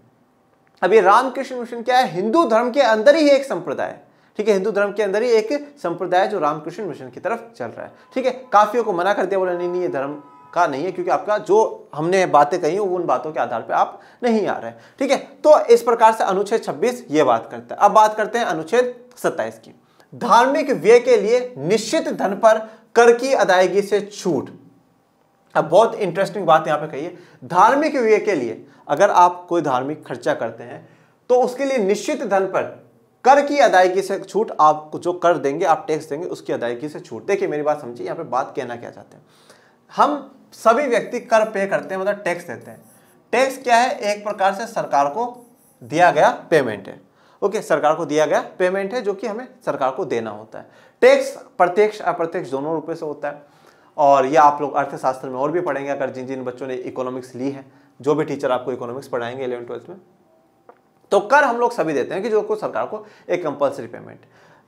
अब ये रामकृष्ण मिशन क्या है हिंदू धर्म के अंदर ही एक संप्रदाय है ठीक है हिंदू धर्म के अंदर ही एक संप्रदाय जो रामकृष्ण मिशन की तरफ चल रहा है ठीक है काफियों को मना कर दिया बोला नहीं नहीं ये धर्म का नहीं है क्योंकि आपका जो हमने बातें कही उन बातों के आधार पर आप नहीं आ रहे ठीक है तो इस प्रकार से अनुच्छेद छब्बीस ये बात करता है अब बात करते हैं अनुच्छेद सत्ताईस की धार्मिक व्यय के लिए निश्चित धन पर कर की अदायगी से छूट अब बहुत इंटरेस्टिंग बात यहाँ पे कही है धार्मिक व्यय के लिए अगर आप कोई धार्मिक खर्चा करते हैं तो उसके लिए निश्चित धन पर कर की अदायगी से छूट आप जो कर देंगे आप टैक्स देंगे उसकी अदायगी से छूट देखिए मेरी बात समझिए यहाँ पे बात कहना क्या चाहते हैं हम सभी व्यक्ति कर पे करते हैं मतलब टैक्स देते हैं टैक्स क्या है एक प्रकार से सरकार को दिया गया पेमेंट है ओके सरकार को दिया गया पेमेंट है जो कि हमें सरकार को देना होता है टैक्स प्रत्यक्ष अप्रत्यक्ष दोनों रूपये से होता है और ये आप लोग अर्थशास्त्र में और भी पढ़ेंगे अगर जिन जिन बच्चों ने इकोनॉमिक्स ली है जो भी टीचर आपको इकोनॉमिक्स पढ़ाएंगे इलेवन ट्वेल्थ में तो कर हम लोग सभी देते हैं कि जो को सरकार को एक कंपल्सरी पेमेंट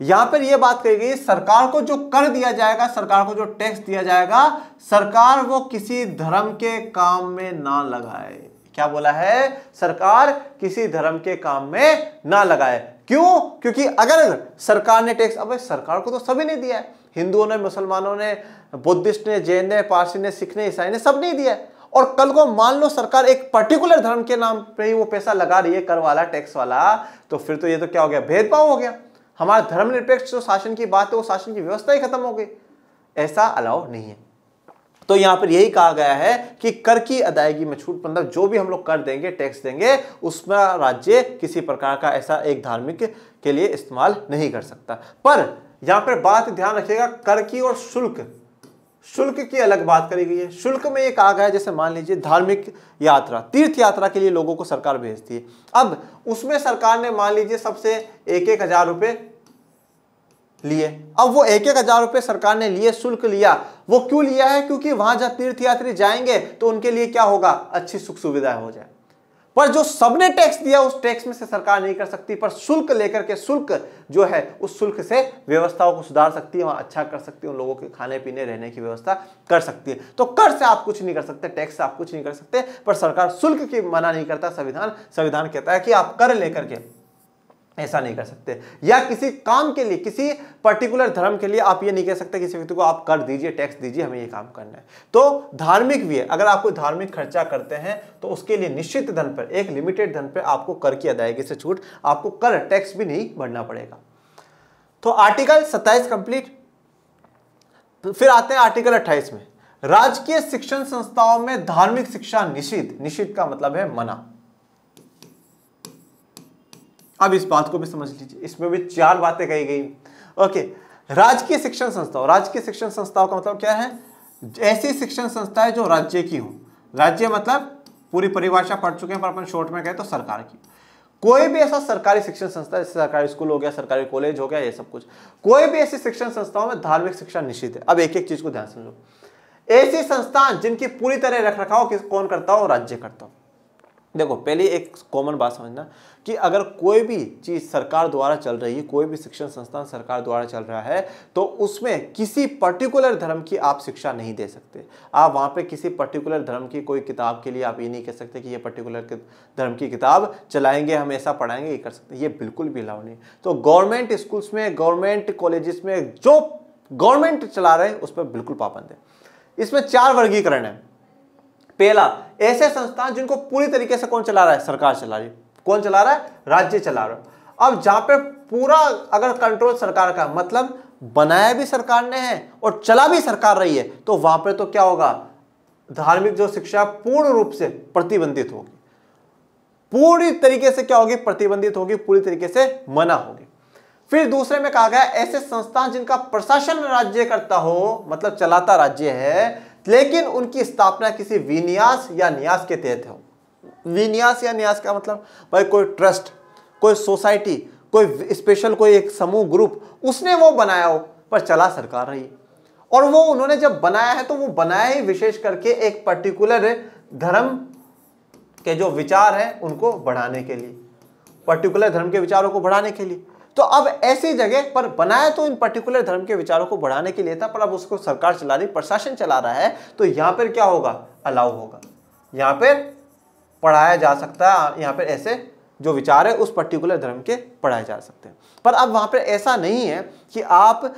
यहां पर यह बात कही गई सरकार को जो कर दिया जाएगा सरकार को जो टैक्स दिया जाएगा सरकार वो किसी धर्म के काम में ना लगाए क्या बोला है सरकार किसी धर्म के काम में ना लगाए क्यों क्योंकि अगर सरकार ने टैक्स अब सरकार को तो सभी ने दिया है हिंदुओं ने मुसलमानों ने बुद्धिस्ट ने जैन ने पारसी ने सिख ने ईसाई ने सब नहीं दिया और कल को मान लो सरकार एक पर्टिकुलर धर्म के नाम पे ही वो पैसा लगा रही है कर वाला टैक्स वाला तो फिर तो ये तो क्या हो गया भेदभाव हो गया हमारा धर्म निरपेक्ष जो शासन की बात है वो शासन की व्यवस्था ही खत्म हो गई ऐसा अलाव नहीं है तो यहां पर यही कहा गया है कि कर की अदायगी में छूट मतलब जो भी हम लोग कर देंगे टैक्स देंगे उसमें राज्य किसी प्रकार का ऐसा एक धार्मिक के लिए इस्तेमाल नहीं कर सकता पर यहां पर बात ध्यान रखिएगा कर की और शुल्क शुल्क की अलग बात करी गई है शुल्क में ये कहा गया है जैसे मान लीजिए धार्मिक यात्रा तीर्थ यात्रा के लिए लोगों को सरकार भेजती है अब उसमें सरकार ने मान लीजिए सबसे एक एक हजार रुपये लिए अब वो एक एक हजार रुपये सरकार ने लिए शुल्क लिया वो क्यों लिया है क्योंकि वहां जब तीर्थ यात्री जाएंगे तो उनके लिए क्या होगा अच्छी सुख सुविधाएं हो जाए पर जो सबने टैक्स दिया उस टैक्स में से सरकार नहीं कर सकती पर शुल्क लेकर के शुल्क जो है उस शुल्क से व्यवस्थाओं को सुधार सकती है और अच्छा कर सकती है उन लोगों के खाने पीने रहने की व्यवस्था कर सकती है तो कर से आप कुछ नहीं कर सकते टैक्स से आप कुछ नहीं कर सकते पर सरकार शुल्क की मना नहीं करता संविधान संविधान कहता है कि आप कर लेकर के ऐसा नहीं कर सकते या किसी काम के लिए किसी पर्टिकुलर धर्म के लिए आप ये नहीं कह सकते किसी व्यक्ति को आप कर दीजिए टैक्स दीजिए हमें ये काम करना है तो धार्मिक भी है अगर आप कोई धार्मिक खर्चा करते हैं तो उसके लिए निश्चित धन पर एक लिमिटेड धन पर आपको कर की अदायगी से छूट आपको कर टैक्स भी नहीं भरना पड़ेगा तो आर्टिकल सत्ताईस कंप्लीट फिर आते हैं आर्टिकल अट्ठाईस में राजकीय शिक्षण संस्थाओं में धार्मिक शिक्षा निषिद्ध निषिद्ध का मतलब है मना अब इस बात को भी समझ लीजिए इसमें भी चार बातें कही गई ओके राजकीय शिक्षण संस्थाओं राजकीय शिक्षण संस्थाओं का मतलब क्या है ऐसी शिक्षण संस्थाएं जो राज्य की हों राज्य मतलब पूरी परिभाषा पढ़ चुके हैं पर अपन शॉर्ट में कहें तो सरकार की कोई भी ऐसा सरकारी शिक्षण संस्था जैसे सरकारी स्कूल हो गया सरकारी कॉलेज हो गया ये सब कुछ कोई भी ऐसी शिक्षण संस्थाओं में धार्मिक शिक्षा निश्चित है अब एक एक चीज को ध्यान समझो ऐसी संस्थान जिनकी पूरी तरह रख रखाव कौन करता हो राज्य करता हो देखो पहले एक कॉमन बात समझना कि अगर कोई भी चीज़ सरकार द्वारा चल रही है कोई भी शिक्षण संस्थान सरकार द्वारा चल रहा है तो उसमें किसी पर्टिकुलर धर्म की आप शिक्षा नहीं दे सकते आप वहाँ पे किसी पर्टिकुलर धर्म की कोई किताब के लिए आप ये नहीं कह सकते कि ये पर्टिकुलर धर्म की किताब चलाएंगे हम ऐसा पढ़ाएंगे ये कर सकते ये बिल्कुल भी अलाव नहीं तो गवर्नमेंट स्कूल्स में गवर्नमेंट कॉलेजेस में जो गवर्नमेंट चला रहे हैं उस पर बिल्कुल पाबंद है इसमें चार वर्गीकरण है पहला ऐसे संस्थान जिनको पूरी तरीके से कौन चला रहा है सरकार चला रही कौन चला रहा है राज्य चला रहा अब जहां पे पूरा अगर कंट्रोल सरकार का मतलब बनाया भी सरकार ने है और चला भी सरकार रही है तो वहां पर तो क्या होगा धार्मिक जो शिक्षा पूर्ण रूप से प्रतिबंधित होगी पूरी तरीके से क्या होगी प्रतिबंधित होगी पूरी तरीके से मना होगी फिर दूसरे में कहा गया ऐसे संस्थान जिनका प्रशासन राज्य करता हो मतलब चलाता राज्य है लेकिन उनकी स्थापना किसी विन्यास या न्यास के तहत हो विन्यास या न्यास का मतलब भाई कोई ट्रस्ट कोई सोसाइटी कोई स्पेशल कोई एक समूह ग्रुप उसने वो बनाया हो पर चला सरकार रही और वो उन्होंने जब बनाया है तो वो बनाया ही विशेष करके एक पर्टिकुलर धर्म के जो विचार हैं उनको बढ़ाने के लिए पर्टिकुलर धर्म के विचारों को बढ़ाने के लिए तो अब ऐसी जगह पर बनाया तो इन पर्टिकुलर धर्म के विचारों को बढ़ाने के लिए था पर अब उसको सरकार चला रही प्रशासन चला रहा है तो यहां पर क्या होगा अलाउ होगा यहां पर पढ़ाया जा सकता है यहां पर ऐसे जो विचार है उस पर्टिकुलर धर्म के पढ़ाए जा सकते हैं पर अब वहां पर ऐसा नहीं है कि आप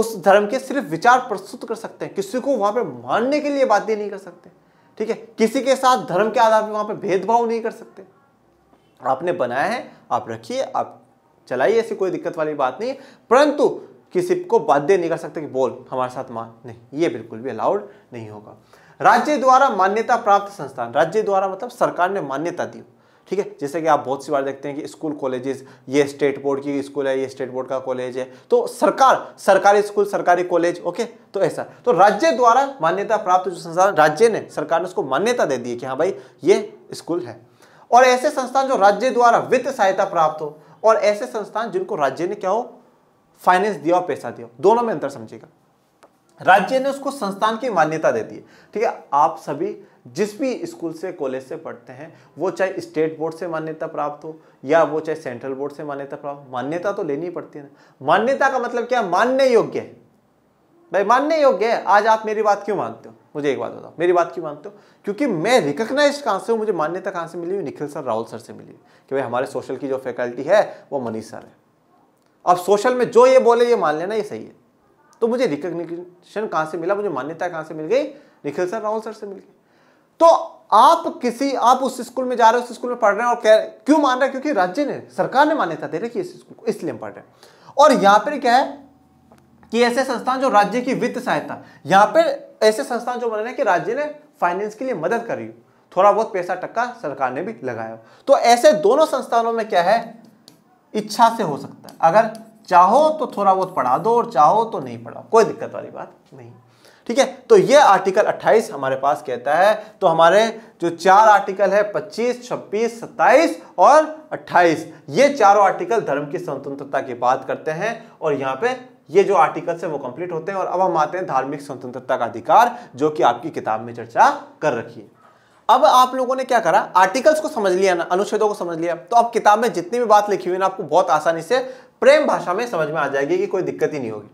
उस धर्म के सिर्फ विचार प्रस्तुत कर सकते हैं किसी को वहां पर मानने के लिए बाध्य नहीं कर सकते ठीक है किसी के साथ धर्म के आधार पर वहाँ पर भेदभाव नहीं कर सकते आपने बनाया है आप रखिए आप चलाइए ऐसी कोई दिक्कत वाली बात नहीं परंतु किसी को बाध्य नहीं कर सकते कि बोल हमारे साथ मान नहीं ये बिल्कुल भी अलाउड नहीं होगा राज्य द्वारा मान्यता प्राप्त संस्थान राज्य द्वारा मतलब सरकार ने मान्यता दी ठीक है जैसे कि आप बहुत सी बार देखते हैं कि स्कूल कॉलेजेस ये स्टेट बोर्ड की स्कूल है ये स्टेट बोर्ड का कॉलेज है तो सरकार सरकारी स्कूल सरकारी कॉलेज ओके तो ऐसा तो राज्य द्वारा मान्यता प्राप्त जो संस्थान राज्य ने सरकार ने उसको मान्यता दे दी कि हाँ भाई ये स्कूल है और ऐसे संस्थान जो राज्य द्वारा वित्त सहायता प्राप्त हो और ऐसे संस्थान जिनको राज्य ने क्या हो फाइनेंस दिया और पैसा दिया दोनों में अंतर समझेगा राज्य ने उसको संस्थान की मान्यता देती है ठीक है आप सभी जिस भी स्कूल से कॉलेज से पढ़ते हैं वो चाहे स्टेट बोर्ड से मान्यता प्राप्त हो या वो चाहे सेंट्रल बोर्ड से मान्यता प्राप्त हो मान्यता तो लेनी ही पड़ती है ना मान्यता का मतलब क्या मानने योग्य है भाई मानने योग्य है आज आप मेरी बात क्यों मानते हो मुझे एक बात बताओ मेरी बात क्यों मानते हो क्योंकि मैं रिकग्नाइज कहाँ से हूँ मुझे मान्यता कहाँ से मिली हुई निखिल सर राहुल सर से मिली हुई कि भाई हमारे सोशल की जो फैकल्टी है वो मनीष सर है अब सोशल में जो ये बोले ये मान लेना ये सही है तो मुझे रिकग्निशन कहाँ से मिला मुझे मान्यता कहाँ से मिल गई निखिल सर राहुल सर से मिल गई तो आप किसी आप उस स्कूल में जा रहे हो उस स्कूल में पढ़ रहे हैं और कह क्यों मान रहे हैं क्योंकि राज्य ने सरकार ने मान्यता दे रखी है इस स्कूल को इसलिए हम पढ़ रहे हैं और यहाँ पर क्या है कि ऐसे संस्थान जो राज्य की वित्त सहायता यहाँ पे ऐसे संस्थान जो बन रहे हैं कि राज्य ने फाइनेंस के लिए मदद करी थोड़ा बहुत पैसा टक्का सरकार ने भी लगाया तो ऐसे दोनों संस्थानों में क्या है इच्छा से हो सकता है अगर चाहो तो थोड़ा बहुत पढ़ा दो और चाहो तो नहीं पढ़ाओ कोई दिक्कत वाली बात नहीं ठीक है तो ये आर्टिकल 28 हमारे पास कहता है तो हमारे जो चार आर्टिकल है 25, 26, 27 और 28 ये चारों आर्टिकल धर्म की स्वतंत्रता की बात करते हैं और यहाँ पे ये जो आर्टिकल है वो कंप्लीट होते हैं और अब हम आते हैं धार्मिक स्वतंत्रता का अधिकार जो कि आपकी किताब में चर्चा कर रखी है अब आप लोगों ने क्या करा आर्टिकल्स को समझ लिया ना अनुच्छेदों को समझ लिया तो अब किताब में जितनी भी बात लिखी हुई ना आपको बहुत आसानी से प्रेम भाषा में समझ में आ जाएगी कि कोई दिक्कत ही नहीं होगी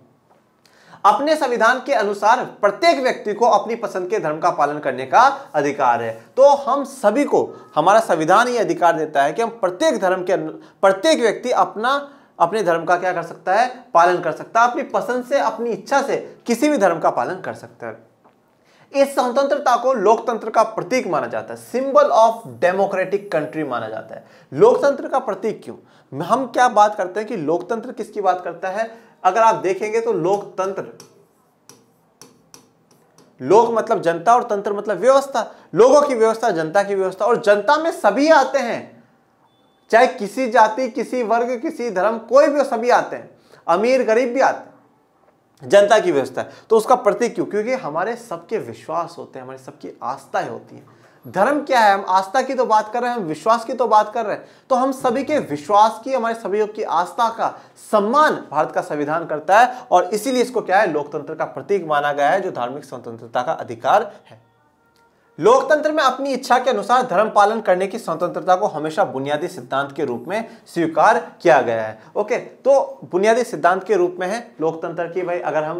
अपने संविधान के अनुसार प्रत्येक व्यक्ति को अपनी पसंद के धर्म का पालन करने का अधिकार है तो हम सभी को हमारा संविधान ये अधिकार देता है कि हम प्रत्येक धर्म के प्रत्येक व्यक्ति अपना अपने धर्म का क्या कर सकता है पालन कर सकता है अपनी पसंद से अपनी इच्छा से किसी भी धर्म का पालन कर सकता है इस स्वतंत्रता को लोकतंत्र का प्रतीक माना जाता है सिंबल ऑफ डेमोक्रेटिक कंट्री माना जाता है लोकतंत्र का प्रतीक क्यों हम क्या बात करते हैं कि लोकतंत्र किसकी बात करता है अगर आप देखेंगे तो लोकतंत्र लोक मतलब जनता और तंत्र मतलब व्यवस्था लोगों की व्यवस्था जनता की व्यवस्था और जनता में सभी आते हैं चाहे किसी जाति किसी वर्ग किसी धर्म कोई भी सभी आते हैं अमीर गरीब भी आते हैं जनता की व्यवस्था है तो उसका प्रतीक क्यों क्योंकि हमारे सबके विश्वास होते हैं हमारे सबकी आस्थाएं होती हैं धर्म क्या है हम आस्था की तो बात कर रहे हैं हम विश्वास की तो बात कर रहे हैं तो हम सभी के विश्वास की हमारे सभी की आस्था का सम्मान भारत का संविधान करता है और इसीलिए इसको क्या है लोकतंत्र का प्रतीक माना गया है जो धार्मिक स्वतंत्रता का अधिकार है लोकतंत्र में अपनी इच्छा के अनुसार धर्म पालन करने की स्वतंत्रता को हमेशा बुनियादी सिद्धांत के रूप में स्वीकार किया गया है ओके तो बुनियादी सिद्धांत के रूप में है लोकतंत्र की भाई अगर हम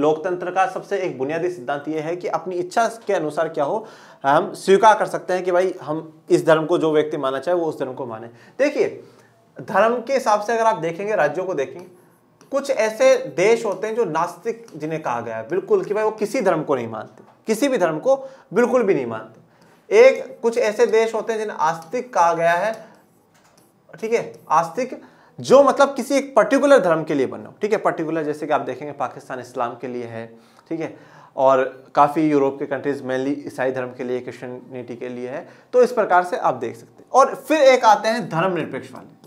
लोकतंत्र का सबसे एक बुनियादी सिद्धांत यह है कि अपनी इच्छा के अनुसार क्या हो हम स्वीकार कर सकते हैं कि भाई हम इस धर्म को जो व्यक्ति माना चाहे वो उस धर्म को माने देखिए धर्म के हिसाब से अगर आप देखेंगे राज्यों को देखेंगे कुछ ऐसे देश होते हैं जो नास्तिक जिन्हें कहा गया है बिल्कुल कि भाई वो किसी धर्म को नहीं मानते किसी भी धर्म को बिल्कुल भी नहीं मानते एक कुछ ऐसे देश होते हैं जिन्हें आस्तिक कहा गया है ठीक है आस्तिक जो मतलब किसी एक पर्टिकुलर धर्म के लिए बनो ठीक है पर्टिकुलर जैसे कि आप देखेंगे पाकिस्तान इस्लाम के लिए है ठीक है और काफ़ी यूरोप के कंट्रीज़ मेनली ईसाई धर्म के लिए क्रिश्चनिटी के लिए है तो इस प्रकार से आप देख सकते हैं और फिर एक आते हैं धर्मनिरपेक्ष वाले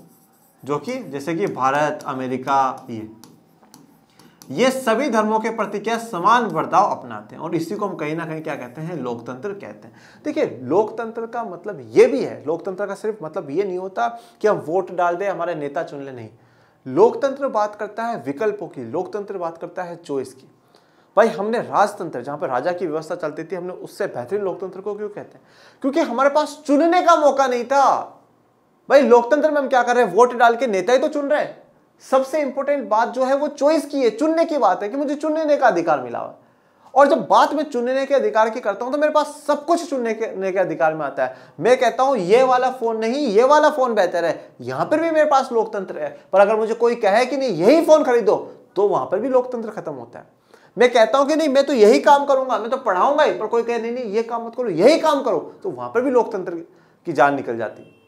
जो कि जैसे कि भारत अमेरिका ये ये सभी धर्मों के प्रति क्या समान बर्ताव अपनाते हैं और इसी को हम कहीं ना कहीं क्या कहते हैं लोकतंत्र कहते हैं देखिए लोकतंत्र का मतलब ये भी है लोकतंत्र का सिर्फ मतलब ये नहीं होता कि हम वोट डाल दें हमारे नेता चुन ले नहीं लोकतंत्र बात करता है विकल्पों की लोकतंत्र बात करता है चॉइस की भाई हमने राजतंत्र जहाँ पर राजा की व्यवस्था चलती थी हमने उससे बेहतरीन लोकतंत्र को क्यों कहते हैं क्योंकि हमारे पास चुनने का मौका नहीं था भाई लोकतंत्र में हम क्या कर रहे हैं वोट डाल के नेता ही तो चुन रहे हैं सबसे इंपॉर्टेंट बात जो है वो चॉइस की है चुनने की बात है कि मुझे चुनने का अधिकार मिला हुआ और जब बात मैं चुनने के अधिकार की करता हूं तो मेरे पास सब कुछ चुनने के, के अधिकार में आता है मैं कहता हूं ये वाला फोन नहीं ये वाला फोन बेहतर है यहां पर भी मेरे पास लोकतंत्र है पर अगर मुझे कोई कहे कि नहीं यही फोन खरीदो तो वहां पर भी लोकतंत्र खत्म होता है मैं कहता हूं कि नहीं मैं तो यही काम करूंगा मैं तो पढ़ाऊंगा ही पर कोई कहे नहीं नहीं ये काम मत करो यही काम करो तो वहां पर भी लोकतंत्र की जान निकल जाती है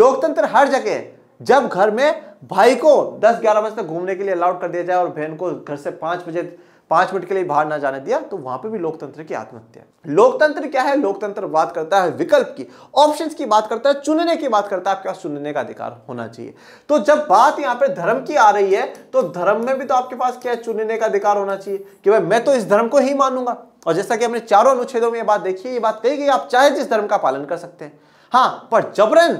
लोकतंत्र हर जगह जब घर में भाई को 10-11 बजे तक घूमने के लिए अलाउड कर दिया जाए और बहन को घर से पांच बजे पांच मिनट के लिए बाहर ना जाने दिया तो वहां पे भी लोकतंत्र की आत्महत्या लोकतंत्र क्या है लोकतंत्र बात करता है विकल्प की ऑप्शन की बात करता है चुनने की बात करता है आपके पास चुनने का अधिकार होना चाहिए तो जब बात यहाँ पे धर्म की आ रही है तो धर्म में भी तो आपके पास क्या है चुनने का अधिकार होना चाहिए कि भाई मैं तो इस धर्म को ही मानूंगा और जैसा कि हमने चारों अनुच्छेदों में बात देखी ये बात कही गई आप चाहे जिस धर्म का पालन कर सकते हैं हाँ पर जबरन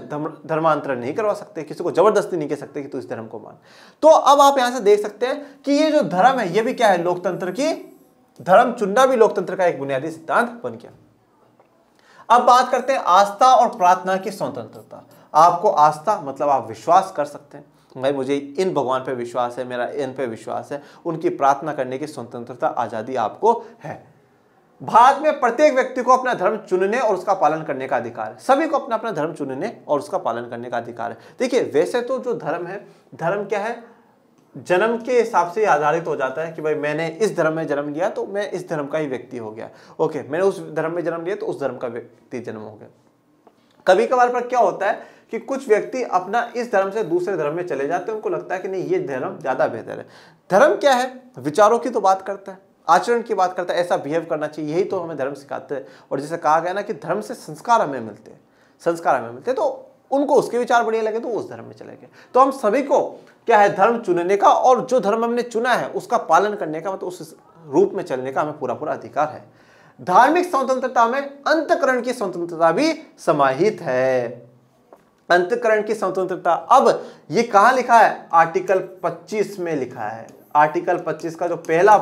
धर्मांतरण नहीं करवा सकते किसी को जबरदस्ती नहीं कह सकते कि तू इस धर्म को मान तो अब आप यहां से देख सकते हैं कि ये जो धर्म है ये भी क्या है लोकतंत्र की धर्म चुनना भी लोकतंत्र का एक बुनियादी सिद्धांत बन गया अब बात करते हैं आस्था और प्रार्थना की स्वतंत्रता आपको आस्था मतलब आप विश्वास कर सकते हैं भाई मुझे इन भगवान पे विश्वास है मेरा इन पे विश्वास है उनकी प्रार्थना करने की स्वतंत्रता आज़ादी आपको है भारत में प्रत्येक व्यक्ति को अपना धर्म चुनने और उसका पालन करने का अधिकार है सभी को अपना अपना धर्म चुनने और उसका पालन करने का अधिकार है देखिए वैसे तो जो धर्म है धर्म क्या है जन्म के हिसाब से आधारित हो जाता है कि भाई मैंने इस धर्म में जन्म लिया तो मैं इस धर्म का ही व्यक्ति हो गया ओके मैंने उस धर्म में जन्म लिया तो उस धर्म का व्यक्ति जन्म हो गया कभी कभार पर क्या होता है कि कुछ व्यक्ति अपना इस धर्म से दूसरे धर्म में चले जाते हैं उनको लगता है कि नहीं ये धर्म ज़्यादा बेहतर है धर्म क्या है विचारों की तो बात करता है आचरण की बात करता है ऐसा बिहेव करना चाहिए यही तो हमें धर्म सिखाते हैं और जैसे कहा गया ना कि धर्म से संस्कार हमें मिलते हैं संस्कार हमें मिलते हैं तो उनको उसके विचार बढ़िया लगे तो उस धर्म में चले गए तो हम सभी को क्या है धर्म चुनने का और जो धर्म हमने चुना है उसका पालन करने का मतलब उस रूप में चलने का हमें पूरा पूरा अधिकार है धार्मिक स्वतंत्रता में अंतकरण की स्वतंत्रता भी समाहित है अंतकरण की स्वतंत्रता अब ये कहा लिखा है आर्टिकल 25 में लिखा है आर्टिकल 25 का जो पहला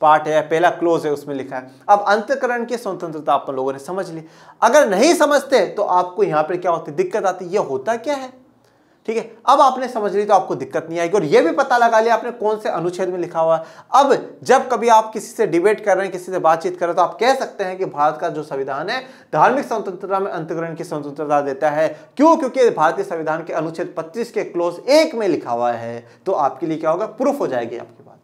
पार्ट है पहला क्लोज है उसमें लिखा है अब अंतकरण की स्वतंत्रता आप लोगों ने समझ ली अगर नहीं समझते तो आपको यहां पर क्या होती दिक्कत आती यह होता क्या है ठीक है अब आपने समझ ली तो आपको दिक्कत नहीं आएगी और यह भी पता लगा लिया आपने कौन से अनुच्छेद में लिखा हुआ है अब जब कभी आप किसी से डिबेट कर रहे हैं किसी से बातचीत कर रहे हैं तो आप कह सकते हैं कि भारत का जो संविधान है धार्मिक स्वतंत्रता में अंतकरण की स्वतंत्रता देता है क्यों क्योंकि भारतीय संविधान के अनुच्छेद पच्चीस के क्लोज एक में लिखा हुआ है तो आपके लिए क्या होगा प्रूफ हो जाएगी आपकी बात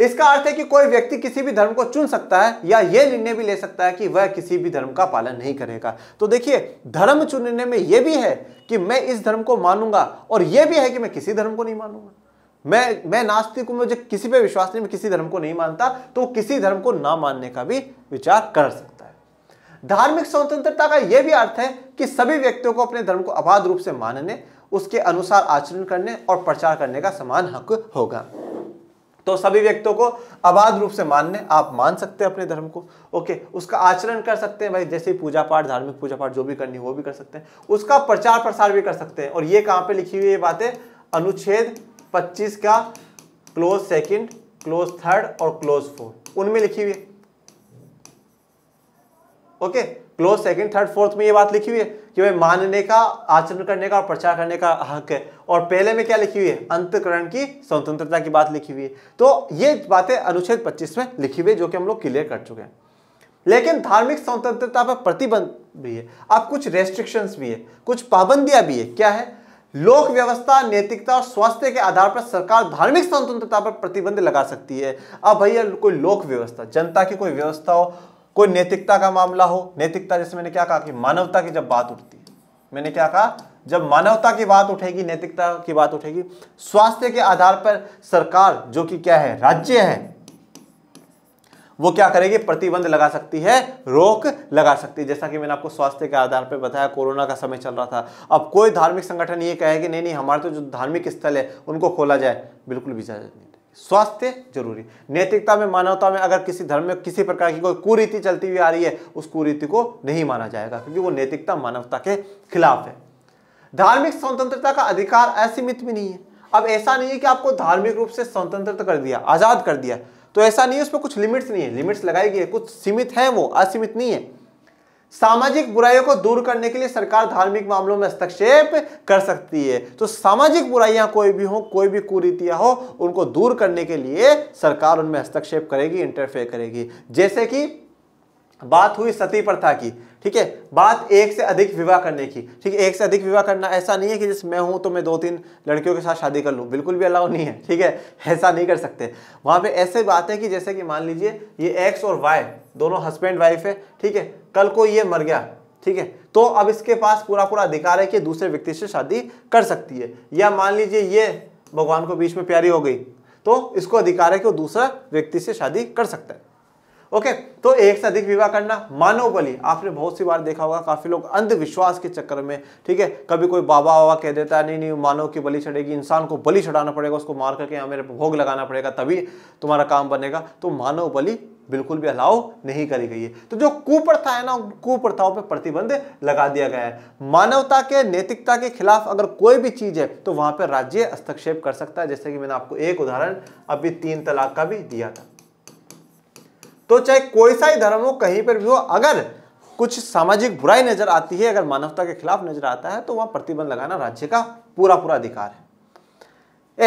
इसका अर्थ है कि कोई व्यक्ति किसी भी धर्म को चुन सकता है या यह निर्णय भी ले सकता है कि वह किसी भी धर्म का पालन नहीं करेगा तो देखिए धर्म चुनने में यह भी है कि मैं इस धर्म को मानूंगा और यह भी है कि मैं किसी धर्म को नहीं मानूंगा मैं मैं नास्तिक हूं मुझे किसी पे विश्वास नहीं मैं किसी धर्म को नहीं मानता तो किसी धर्म को ना मानने का भी विचार कर सकता है धार्मिक स्वतंत्रता का यह भी अर्थ है कि सभी व्यक्तियों को अपने धर्म को अबाध रूप से मानने उसके अनुसार आचरण करने और प्रचार करने का समान हक होगा तो सभी व्यक्तियों को अबाध रूप से मानने आप मान सकते हैं अपने धर्म को ओके उसका आचरण कर सकते हैं भाई जैसे पूजा पाठ धार्मिक पूजा पाठ जो भी करनी हो वो भी कर सकते हैं उसका प्रचार प्रसार भी कर सकते हैं और ये कहां पे लिखी हुई है बातें अनुच्छेद 25 का क्लोज सेकंड क्लोज थर्ड और क्लोज फोर्थ उनमें लिखी हुई है okay clause second third fourth में ये बात लिखी हुई है कि भाई मानने का आचरण करने का और प्रचार करने का हक है और पहले में क्या लिखी हुई है अंतकरण की स्वतंत्रता की बात लिखी हुई है तो ये बातें अनुच्छेद पच्चीस में लिखी हुई है जो कि हम लोग क्लियर कर चुके हैं लेकिन धार्मिक स्वतंत्रता पर प्रतिबंध भी है अब कुछ रेस्ट्रिक्शंस भी है कुछ पाबंदियां भी है क्या है लोक व्यवस्था नैतिकता और स्वास्थ्य के आधार पर सरकार धार्मिक स्वतंत्रता पर प्रतिबंध लगा सकती है अब भैया कोई लोक व्यवस्था जनता की कोई व्यवस्था हो कोई नैतिकता का मामला हो नैतिकता जैसे मैंने क्या कहा कि मानवता की जब बात उठती है मैंने क्या कहा जब मानवता की बात उठेगी नैतिकता की बात उठेगी स्वास्थ्य के आधार पर सरकार जो कि क्या है राज्य है वो क्या करेगी प्रतिबंध लगा सकती है रोक लगा सकती है जैसा कि मैंने आपको स्वास्थ्य के आधार पर बताया कोरोना का समय चल रहा था अब कोई धार्मिक संगठन ये कहे कि नहीं नहीं हमारे तो जो धार्मिक स्थल है उनको खोला जाए बिल्कुल भी जाए नहीं स्वास्थ्य जरूरी नैतिकता में मानवता में अगर किसी धर्म में किसी प्रकार की कोई कुरीति चलती हुई आ रही है उस कुरीति को नहीं माना जाएगा क्योंकि वो नैतिकता मानवता के खिलाफ है धार्मिक स्वतंत्रता का अधिकार असीमित भी नहीं है अब ऐसा नहीं है कि आपको धार्मिक रूप से स्वतंत्रता कर दिया आज़ाद कर दिया तो ऐसा नहीं है उसमें कुछ लिमिट्स नहीं है लिमिट्स लगाई गई है कुछ सीमित है वो असीमित नहीं है सामाजिक बुराइयों को दूर करने के लिए सरकार धार्मिक मामलों में हस्तक्षेप कर सकती है तो सामाजिक बुराइयां कोई भी हो कोई भी कुरीतियां हो उनको दूर करने के लिए सरकार उनमें हस्तक्षेप करेगी इंटरफेयर करेगी जैसे कि बात हुई सती प्रथा की ठीक है बात एक से अधिक विवाह करने की ठीक है एक से अधिक विवाह करना ऐसा नहीं है कि जैसे मैं हूं तो मैं दो तीन लड़कियों के साथ शादी कर लूँ बिल्कुल भी अलाउ नहीं है ठीक है ऐसा नहीं कर सकते वहाँ पे ऐसे बात है कि जैसे कि मान लीजिए ये एक्स और वाई दोनों हस्बैंड वाइफ है ठीक है कल को ये मर गया ठीक है तो अब इसके पास पूरा पूरा अधिकार है कि दूसरे व्यक्ति से शादी कर सकती है या मान लीजिए ये भगवान को बीच में प्यारी हो गई तो इसको अधिकार है कि वो दूसरा व्यक्ति से शादी कर सकता है ओके तो एक से अधिक विवाह करना मानव बलि आपने बहुत सी बार देखा होगा काफी लोग अंधविश्वास के चक्कर में ठीक है कभी कोई बाबा वाबा कह देता है नहीं नहीं मानव की बलि चढ़ेगी इंसान को बलि चढ़ाना पड़ेगा उसको मार करके यहाँ मेरे भोग लगाना पड़ेगा तभी तुम्हारा काम बनेगा तो मानव बलि बिल्कुल भी अलाव नहीं करी गई है तो जो कुप्रथा है ना कुप्रथाओं पर प्रतिबंध लगा दिया गया है मानवता के नैतिकता के खिलाफ अगर कोई भी चीज है तो वहां पर राज्य हस्तक्षेप कर सकता है जैसे कि मैंने आपको एक उदाहरण अभी तीन तलाक का भी दिया था तो चाहे कोई सा ही धर्म हो कहीं पर भी हो अगर कुछ सामाजिक बुराई नजर आती है अगर मानवता के खिलाफ नजर आता है तो वहां प्रतिबंध लगाना राज्य का पूरा पूरा अधिकार है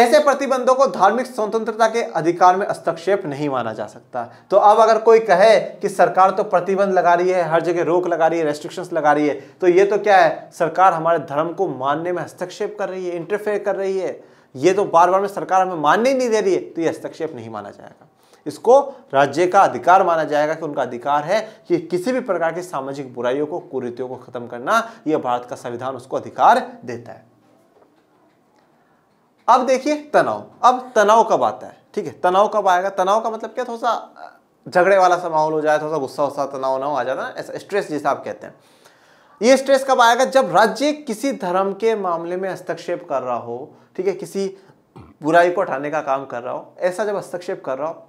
ऐसे प्रतिबंधों को धार्मिक स्वतंत्रता के अधिकार में हस्तक्षेप नहीं माना जा सकता तो अब अगर कोई कहे कि सरकार तो प्रतिबंध लगा रही है हर जगह रोक लगा रही है रेस्ट्रिक्शंस लगा रही है तो ये तो क्या है सरकार हमारे धर्म को मानने में हस्तक्षेप कर रही है इंटरफेयर कर रही है ये तो बार बार में सरकार हमें मानने ही नहीं दे रही है तो ये हस्तक्षेप नहीं माना जाएगा इसको राज्य का अधिकार माना जाएगा कि उनका अधिकार है कि किसी भी प्रकार की सामाजिक बुराइयों को कुरीतियों को खत्म करना यह भारत का संविधान उसको अधिकार देता है अब देखिए तनाव अब तनाव कब आता है ठीक है तनाव कब आएगा तनाव का मतलब क्या थोड़ा सा झगड़े वाला सा माहौल हो जाए थोड़ा सा गुस्सा वुस्सा तनाव ना हो आ जाता ऐसा स्ट्रेस जिसे आप कहते हैं ये स्ट्रेस कब आएगा जब राज्य किसी धर्म के मामले में हस्तक्षेप कर रहा हो ठीक है किसी बुराई को हटाने का काम कर रहा हो ऐसा जब हस्तक्षेप कर रहा हो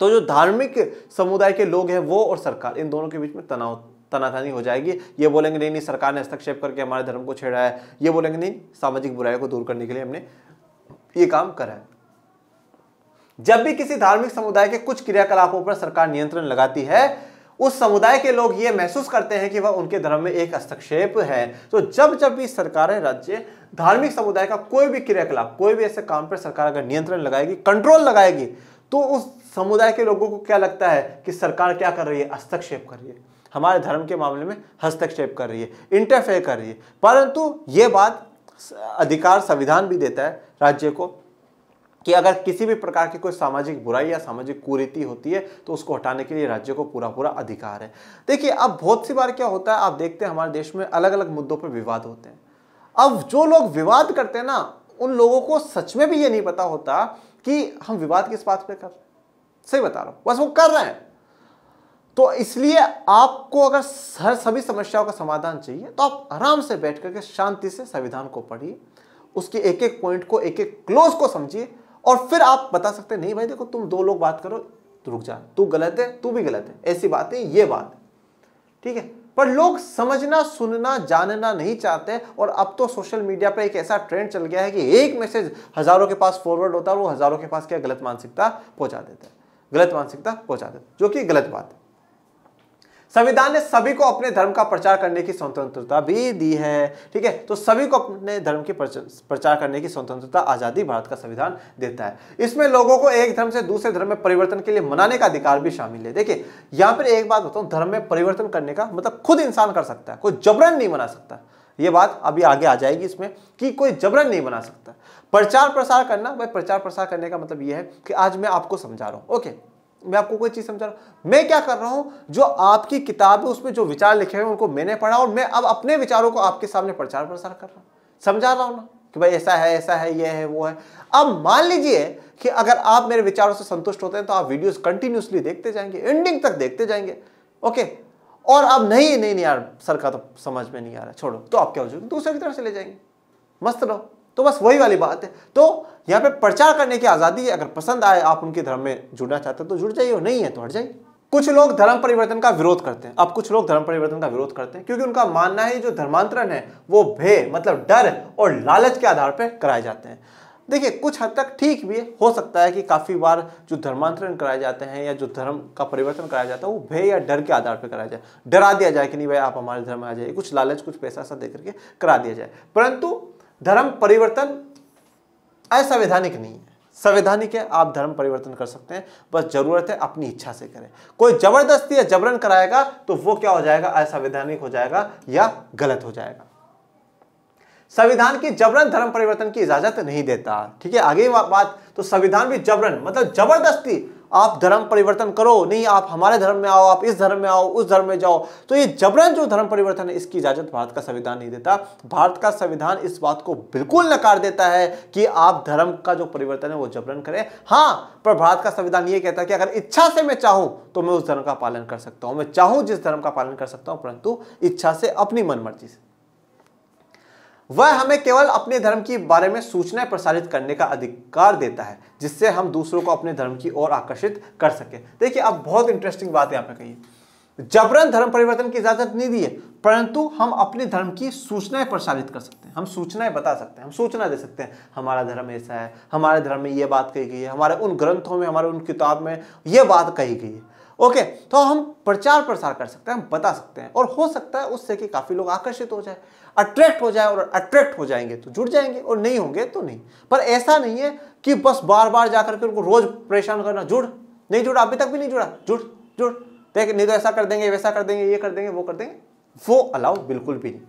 तो जो धार्मिक समुदाय के लोग हैं वो और सरकार इन दोनों के बीच में तनाव तनातनी हो जाएगी ये बोलेंगे नहीं नहीं सरकार ने हस्तक्षेप करके हमारे धर्म को छेड़ा है ये बोलेंगे नहीं सामाजिक बुराई को दूर करने के लिए हमने ये काम करा है जब भी किसी धार्मिक समुदाय के कुछ क्रियाकलापों पर सरकार नियंत्रण लगाती है उस समुदाय के लोग ये महसूस करते हैं कि वह उनके धर्म में एक हस्तक्षेप है तो जब जब भी सरकारें राज्य धार्मिक समुदाय का कोई भी क्रियाकलाप कोई भी ऐसे काम पर सरकार अगर नियंत्रण लगाएगी कंट्रोल लगाएगी तो उस समुदाय के लोगों को क्या लगता है कि सरकार क्या कर रही है हस्तक्षेप कर रही है हमारे धर्म के मामले में हस्तक्षेप कर रही है इंटरफेयर कर रही है परंतु ये बात अधिकार संविधान भी देता है राज्य को कि अगर किसी भी प्रकार की कोई सामाजिक बुराई या सामाजिक कुरीति होती है तो उसको हटाने के लिए राज्य को पूरा पूरा अधिकार है देखिए अब बहुत सी बार क्या होता है आप देखते हैं हमारे देश में अलग अलग मुद्दों पर विवाद होते हैं अब जो लोग विवाद करते हैं ना उन लोगों को सच में भी ये नहीं पता होता कि हम विवाद किस बात पे कर रहे हैं सही बता रहा हूं बस वो कर रहे हैं तो इसलिए आपको अगर हर सभी समस्याओं का समाधान चाहिए तो आप आराम से बैठ करके शांति से संविधान को पढ़िए उसके एक एक पॉइंट को एक एक क्लोज को समझिए और फिर आप बता सकते नहीं भाई देखो तुम दो लोग बात करो रुक जा तू गलत है तू भी गलत है ऐसी बात है ये बात ठीक है पर लोग समझना सुनना जानना नहीं चाहते और अब तो सोशल मीडिया पर एक ऐसा ट्रेंड चल गया है कि एक मैसेज हजारों के पास फॉरवर्ड होता है वो हजारों के पास क्या गलत मानसिकता पहुंचा देता है गलत मानसिकता पहुंचा देता है जो कि गलत बात है संविधान ने सभी को अपने धर्म का प्रचार करने की स्वतंत्रता भी दी है ठीक है तो सभी को अपने धर्म की प्रचार करने की स्वतंत्रता आजादी भारत का संविधान देता है इसमें लोगों को एक धर्म से दूसरे धर्म में परिवर्तन के लिए मनाने का अधिकार भी शामिल है देखिए यहां पर एक बात बताऊं धर्म में परिवर्तन करने का मतलब खुद इंसान कर सकता है कोई जबरन नहीं मना सकता ये बात अभी आगे आ जाएगी इसमें कि कोई जबरन नहीं बना सकता प्रचार प्रसार करना भाई प्रचार प्रसार करने का मतलब यह है कि आज मैं आपको समझा रहा हूँ ओके मैं आपको कोई चीज़ समझा रहा हूं मैं क्या कर रहा हूं जो आपकी किताब है उसमें जो विचार लिखे हैं उनको मैंने पढ़ा और मैं अब अपने विचारों को आपके सामने प्रचार प्रसार कर रहा हूं समझा रहा हूं ना कि भाई ऐसा है ऐसा है ये है वो है अब मान लीजिए कि अगर आप मेरे विचारों से संतुष्ट होते हैं तो आप वीडियोस कंटिन्यूसली देखते जाएंगे एंडिंग तक देखते जाएंगे ओके और अब नहीं नहीं नहीं यार सर का तो समझ में नहीं आ रहा छोड़ो तो आप क्या हो जाओगे दूसरे की तरफ चले जाएंगे मस्त रहो तो बस वही वाली बात है तो यहाँ पे प्रचार करने की आज़ादी है अगर पसंद आए आप उनके धर्म में जुड़ना चाहते हो तो जुड़ जाइए नहीं है तो हट जाइए कुछ लोग धर्म परिवर्तन का विरोध करते हैं अब कुछ लोग धर्म परिवर्तन का विरोध करते हैं क्योंकि उनका मानना है जो धर्मांतरण है वो भय मतलब डर और लालच के आधार पर कराए जाते हैं देखिए कुछ हद तक ठीक भी हो सकता है कि काफ़ी बार जो धर्मांतरण कराए जाते हैं या जो धर्म का परिवर्तन कराया जाता है वो भय या डर के आधार पर कराया जाए डरा दिया जाए कि नहीं भाई आप हमारे धर्म में आ जाइए कुछ लालच कुछ पैसा ऐसा दे करके करा दिया जाए परंतु धर्म परिवर्तन असंवैधानिक नहीं है संवैधानिक है आप धर्म परिवर्तन कर सकते हैं बस जरूरत है अपनी इच्छा से करें कोई जबरदस्ती या जबरन कराएगा तो वो क्या हो जाएगा असंवैधानिक हो जाएगा या गलत हो जाएगा संविधान की जबरन धर्म परिवर्तन की इजाजत नहीं देता ठीक है आगे बात तो संविधान भी जबरन मतलब जबरदस्ती आप धर्म परिवर्तन करो नहीं आप हमारे धर्म में आओ आप इस धर्म में आओ उस धर्म में जाओ तो ये जबरन जो धर्म परिवर्तन है इसकी इजाजत भारत का संविधान नहीं देता भारत का संविधान इस बात को बिल्कुल नकार देता है कि आप धर्म का जो परिवर्तन है वो जबरन करें हाँ पर भारत का संविधान ये कहता है कि अगर इच्छा से मैं चाहूँ तो मैं उस धर्म का पालन कर सकता हूं मैं चाहूँ जिस धर्म का पालन कर सकता हूं परंतु इच्छा से अपनी मन से वह हमें केवल अपने धर्म के बारे में सूचनाएं प्रसारित करने का अधिकार देता है जिससे हम दूसरों को अपने धर्म की ओर आकर्षित कर सके देखिए अब बहुत इंटरेस्टिंग बात यहाँ पे कही जबरन धर्म परिवर्तन की इजाजत नहीं दी है परंतु हम अपने धर्म की सूचनाएं प्रसारित कर सकते हैं हम सूचनाएं बता सकते हैं हम सूचना दे सकते हैं हमारा धर्म ऐसा है हमारे धर्म में ये बात कही गई है हमारे उन ग्रंथों में हमारे उन किताब में ये बात कही गई है ओके तो हम प्रचार प्रसार कर सकते हैं हम बता सकते हैं और हो सकता है उससे कि काफ़ी लोग आकर्षित हो जाए अट्रैक्ट हो जाए और अट्रैक्ट हो जाएंगे तो जुड़ जाएंगे और नहीं होंगे तो नहीं पर ऐसा नहीं है कि बस बार बार जाकर के उनको रोज परेशान करना जुड़ नहीं जुड़ा अभी तक भी नहीं जुड़ा जुड़ जुड़ देख नहीं तो ऐसा कर देंगे वैसा कर देंगे ये कर देंगे वो कर देंगे वो अलाउ बिल्कुल भी नहीं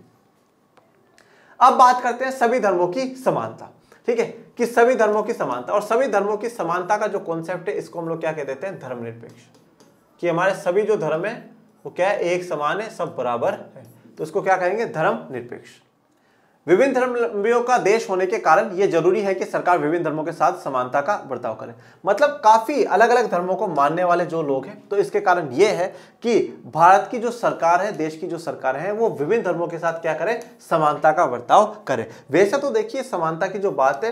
अब बात करते हैं सभी धर्मों की समानता ठीक है कि सभी धर्मों की समानता और सभी धर्मों की समानता का जो कॉन्सेप्ट है इसको हम लोग क्या कह देते हैं धर्मनिरपेक्ष कि हमारे सभी जो धर्म है वो क्या है एक समान है सब बराबर है तो उसको क्या कहेंगे धर्म निरपेक्ष विभिन्न धर्मियों का देश होने के कारण यह जरूरी है कि सरकार विभिन्न धर्मों के साथ समानता का बर्ताव करे मतलब काफी अलग अलग धर्मों को मानने वाले जो लोग हैं तो इसके कारण यह है कि भारत की जो सरकार है देश की जो सरकार है वो विभिन्न धर्मों के साथ क्या करे समानता का बर्ताव करे वैसे तो देखिए समानता की जो बात है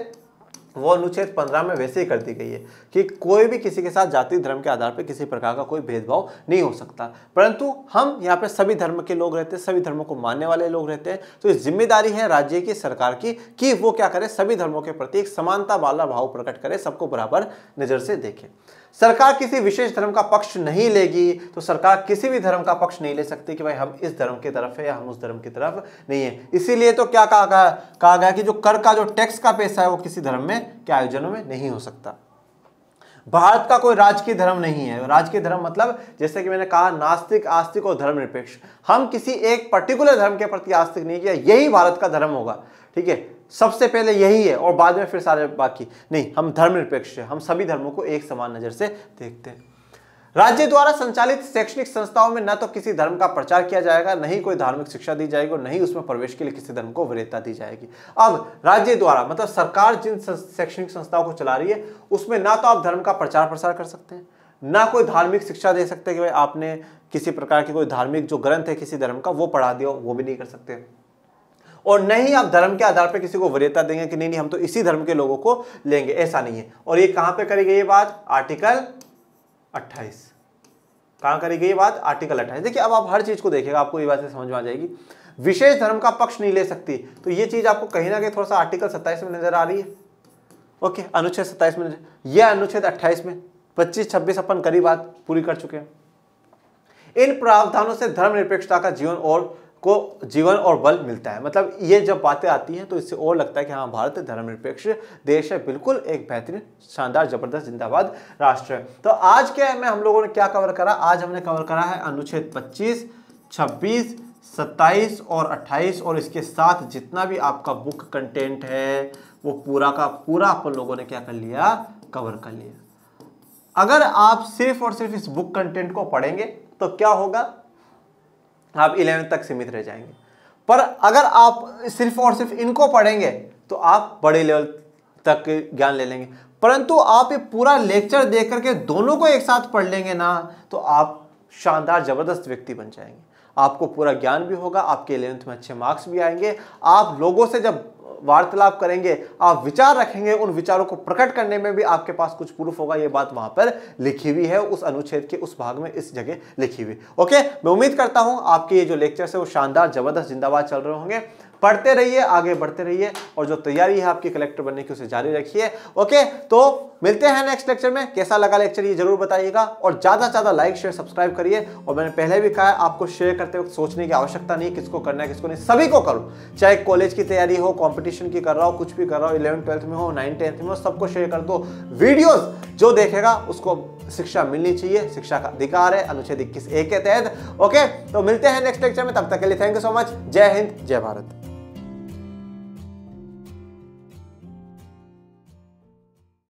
वो अनुच्छेद पंद्रह में वैसे ही कर दी गई है कि कोई भी किसी के साथ जाति धर्म के आधार पर किसी प्रकार का कोई भेदभाव नहीं हो सकता परंतु हम यहाँ पर सभी धर्म के लोग रहते हैं सभी धर्मों को मानने वाले लोग रहते हैं तो ये जिम्मेदारी है राज्य की सरकार की कि वो क्या करे सभी धर्मों के प्रति एक समानता वाला भाव प्रकट करे सबको बराबर नज़र से देखें सरकार किसी विशेष धर्म का पक्ष नहीं लेगी तो सरकार किसी भी धर्म का पक्ष नहीं ले सकती कि भाई हम इस धर्म की तरफ है या हम उस धर्म की तरफ नहीं है इसीलिए तो क्या कहा गया कहा गया कि जो कर का जो टैक्स का पैसा है वो किसी धर्म में के आयोजनों में नहीं हो सकता भारत का कोई राजकीय धर्म नहीं है राजकीय धर्म मतलब जैसे कि मैंने कहा नास्तिक आस्तिक और धर्मनिरपेक्ष हम किसी एक पर्टिकुलर धर्म के प्रति आस्तिक नहीं किया यही भारत का धर्म होगा ठीक है सबसे पहले यही है और बाद में फिर सारे बाकी नहीं हम धर्मनिरपेक्ष हैं हम सभी धर्मों को एक समान नज़र से देखते हैं राज्य द्वारा संचालित शैक्षणिक संस्थाओं में न तो किसी धर्म का प्रचार किया जाएगा नहीं कोई धार्मिक शिक्षा दी जाएगी और नहीं उसमें प्रवेश के लिए किसी धर्म को वरीयता दी जाएगी अब राज्य द्वारा मतलब सरकार जिन शैक्षणिक संस्थाओं को चला रही है उसमें ना तो आप धर्म का प्रचार प्रसार कर सकते हैं ना कोई धार्मिक शिक्षा दे सकते कि भाई आपने किसी प्रकार के कोई धार्मिक जो ग्रंथ है किसी धर्म का वो पढ़ा दिया वो भी नहीं कर सकते और नहीं आप धर्म के आधार पर किसी को वरीयता देंगे कि नहीं नहीं हम तो इसी धर्म के लोगों को लेंगे ऐसा नहीं है और ये कहां पे करेगी ये बात आर्टिकल अट्ठाईस कहाँ करेगी ये बात आर्टिकल 28 देखिए अब आप हर चीज़ को देखिएगा आपको ये से समझ में आ जाएगी विशेष धर्म का पक्ष नहीं ले सकती तो ये चीज़ आपको कहीं ना कहीं थोड़ा सा आर्टिकल सत्ताईस में नजर आ रही है ओके अनुच्छेद सत्ताईस में यह अनुच्छेद अट्ठाईस में पच्चीस छब्बीस अपन करीब बात पूरी कर चुके हैं इन प्रावधानों से धर्मनिरपेक्षता का जीवन और को जीवन और बल मिलता है मतलब ये जब बातें आती हैं तो इससे और लगता है कि हाँ भारत धर्मनिरपेक्ष देश है बिल्कुल एक बेहतरीन शानदार जबरदस्त जिंदाबाद राष्ट्र है तो आज के में हम लोगों ने क्या कवर करा आज हमने कवर करा है अनुच्छेद पच्चीस छब्बीस सत्ताईस और अट्ठाईस और इसके साथ जितना भी आपका बुक कंटेंट है वो पूरा का पूरा अपन लोगों ने क्या कर लिया कवर कर लिया अगर आप सिर्फ और सिर्फ इस बुक कंटेंट को पढ़ेंगे तो क्या होगा आप इलेवेंथ तक सीमित रह जाएंगे पर अगर आप सिर्फ और सिर्फ इनको पढ़ेंगे तो आप बड़े लेवल तक ज्ञान ले लेंगे परंतु आप ये पूरा लेक्चर देख करके दोनों को एक साथ पढ़ लेंगे ना तो आप शानदार ज़बरदस्त व्यक्ति बन जाएंगे आपको पूरा ज्ञान भी होगा आपके इलेवंथ में अच्छे मार्क्स भी आएंगे आप लोगों से जब वार्तालाप करेंगे आप विचार रखेंगे उन विचारों को प्रकट करने में भी आपके पास कुछ प्रूफ होगा ये बात वहां पर लिखी हुई है उस अनुच्छेद के उस भाग में इस जगह लिखी हुई ओके मैं उम्मीद करता हूं आपके ये जो लेक्चर्स है वो शानदार जबरदस्त जिंदाबाद चल रहे होंगे पढ़ते रहिए आगे बढ़ते रहिए और जो तैयारी है आपकी कलेक्टर बनने की उसे जारी रखिए ओके तो मिलते हैं नेक्स्ट लेक्चर में कैसा लगा लेक्चर ये जरूर बताइएगा और ज़्यादा से ज़्यादा लाइक शेयर सब्सक्राइब करिए और मैंने पहले भी कहा आपको शेयर करते वक्त सोचने की आवश्यकता नहीं किसको करना है किसको नहीं सभी को करो चाहे कॉलेज की तैयारी हो कॉम्पिटिशन की कर रहा हो कुछ भी कर रहा हो इलेवन ट्वेल्थ में हो नाइन टेंथ में हो सबको शेयर कर दो वीडियोज जो देखेगा उसको शिक्षा मिलनी चाहिए शिक्षा का अधिकार है अनुच्छेद इक्कीस ए के तहत ओके तो मिलते हैं नेक्स्ट लेक्चर में तब तक के लिए थैंक यू सो मच जय हिंद जय भारत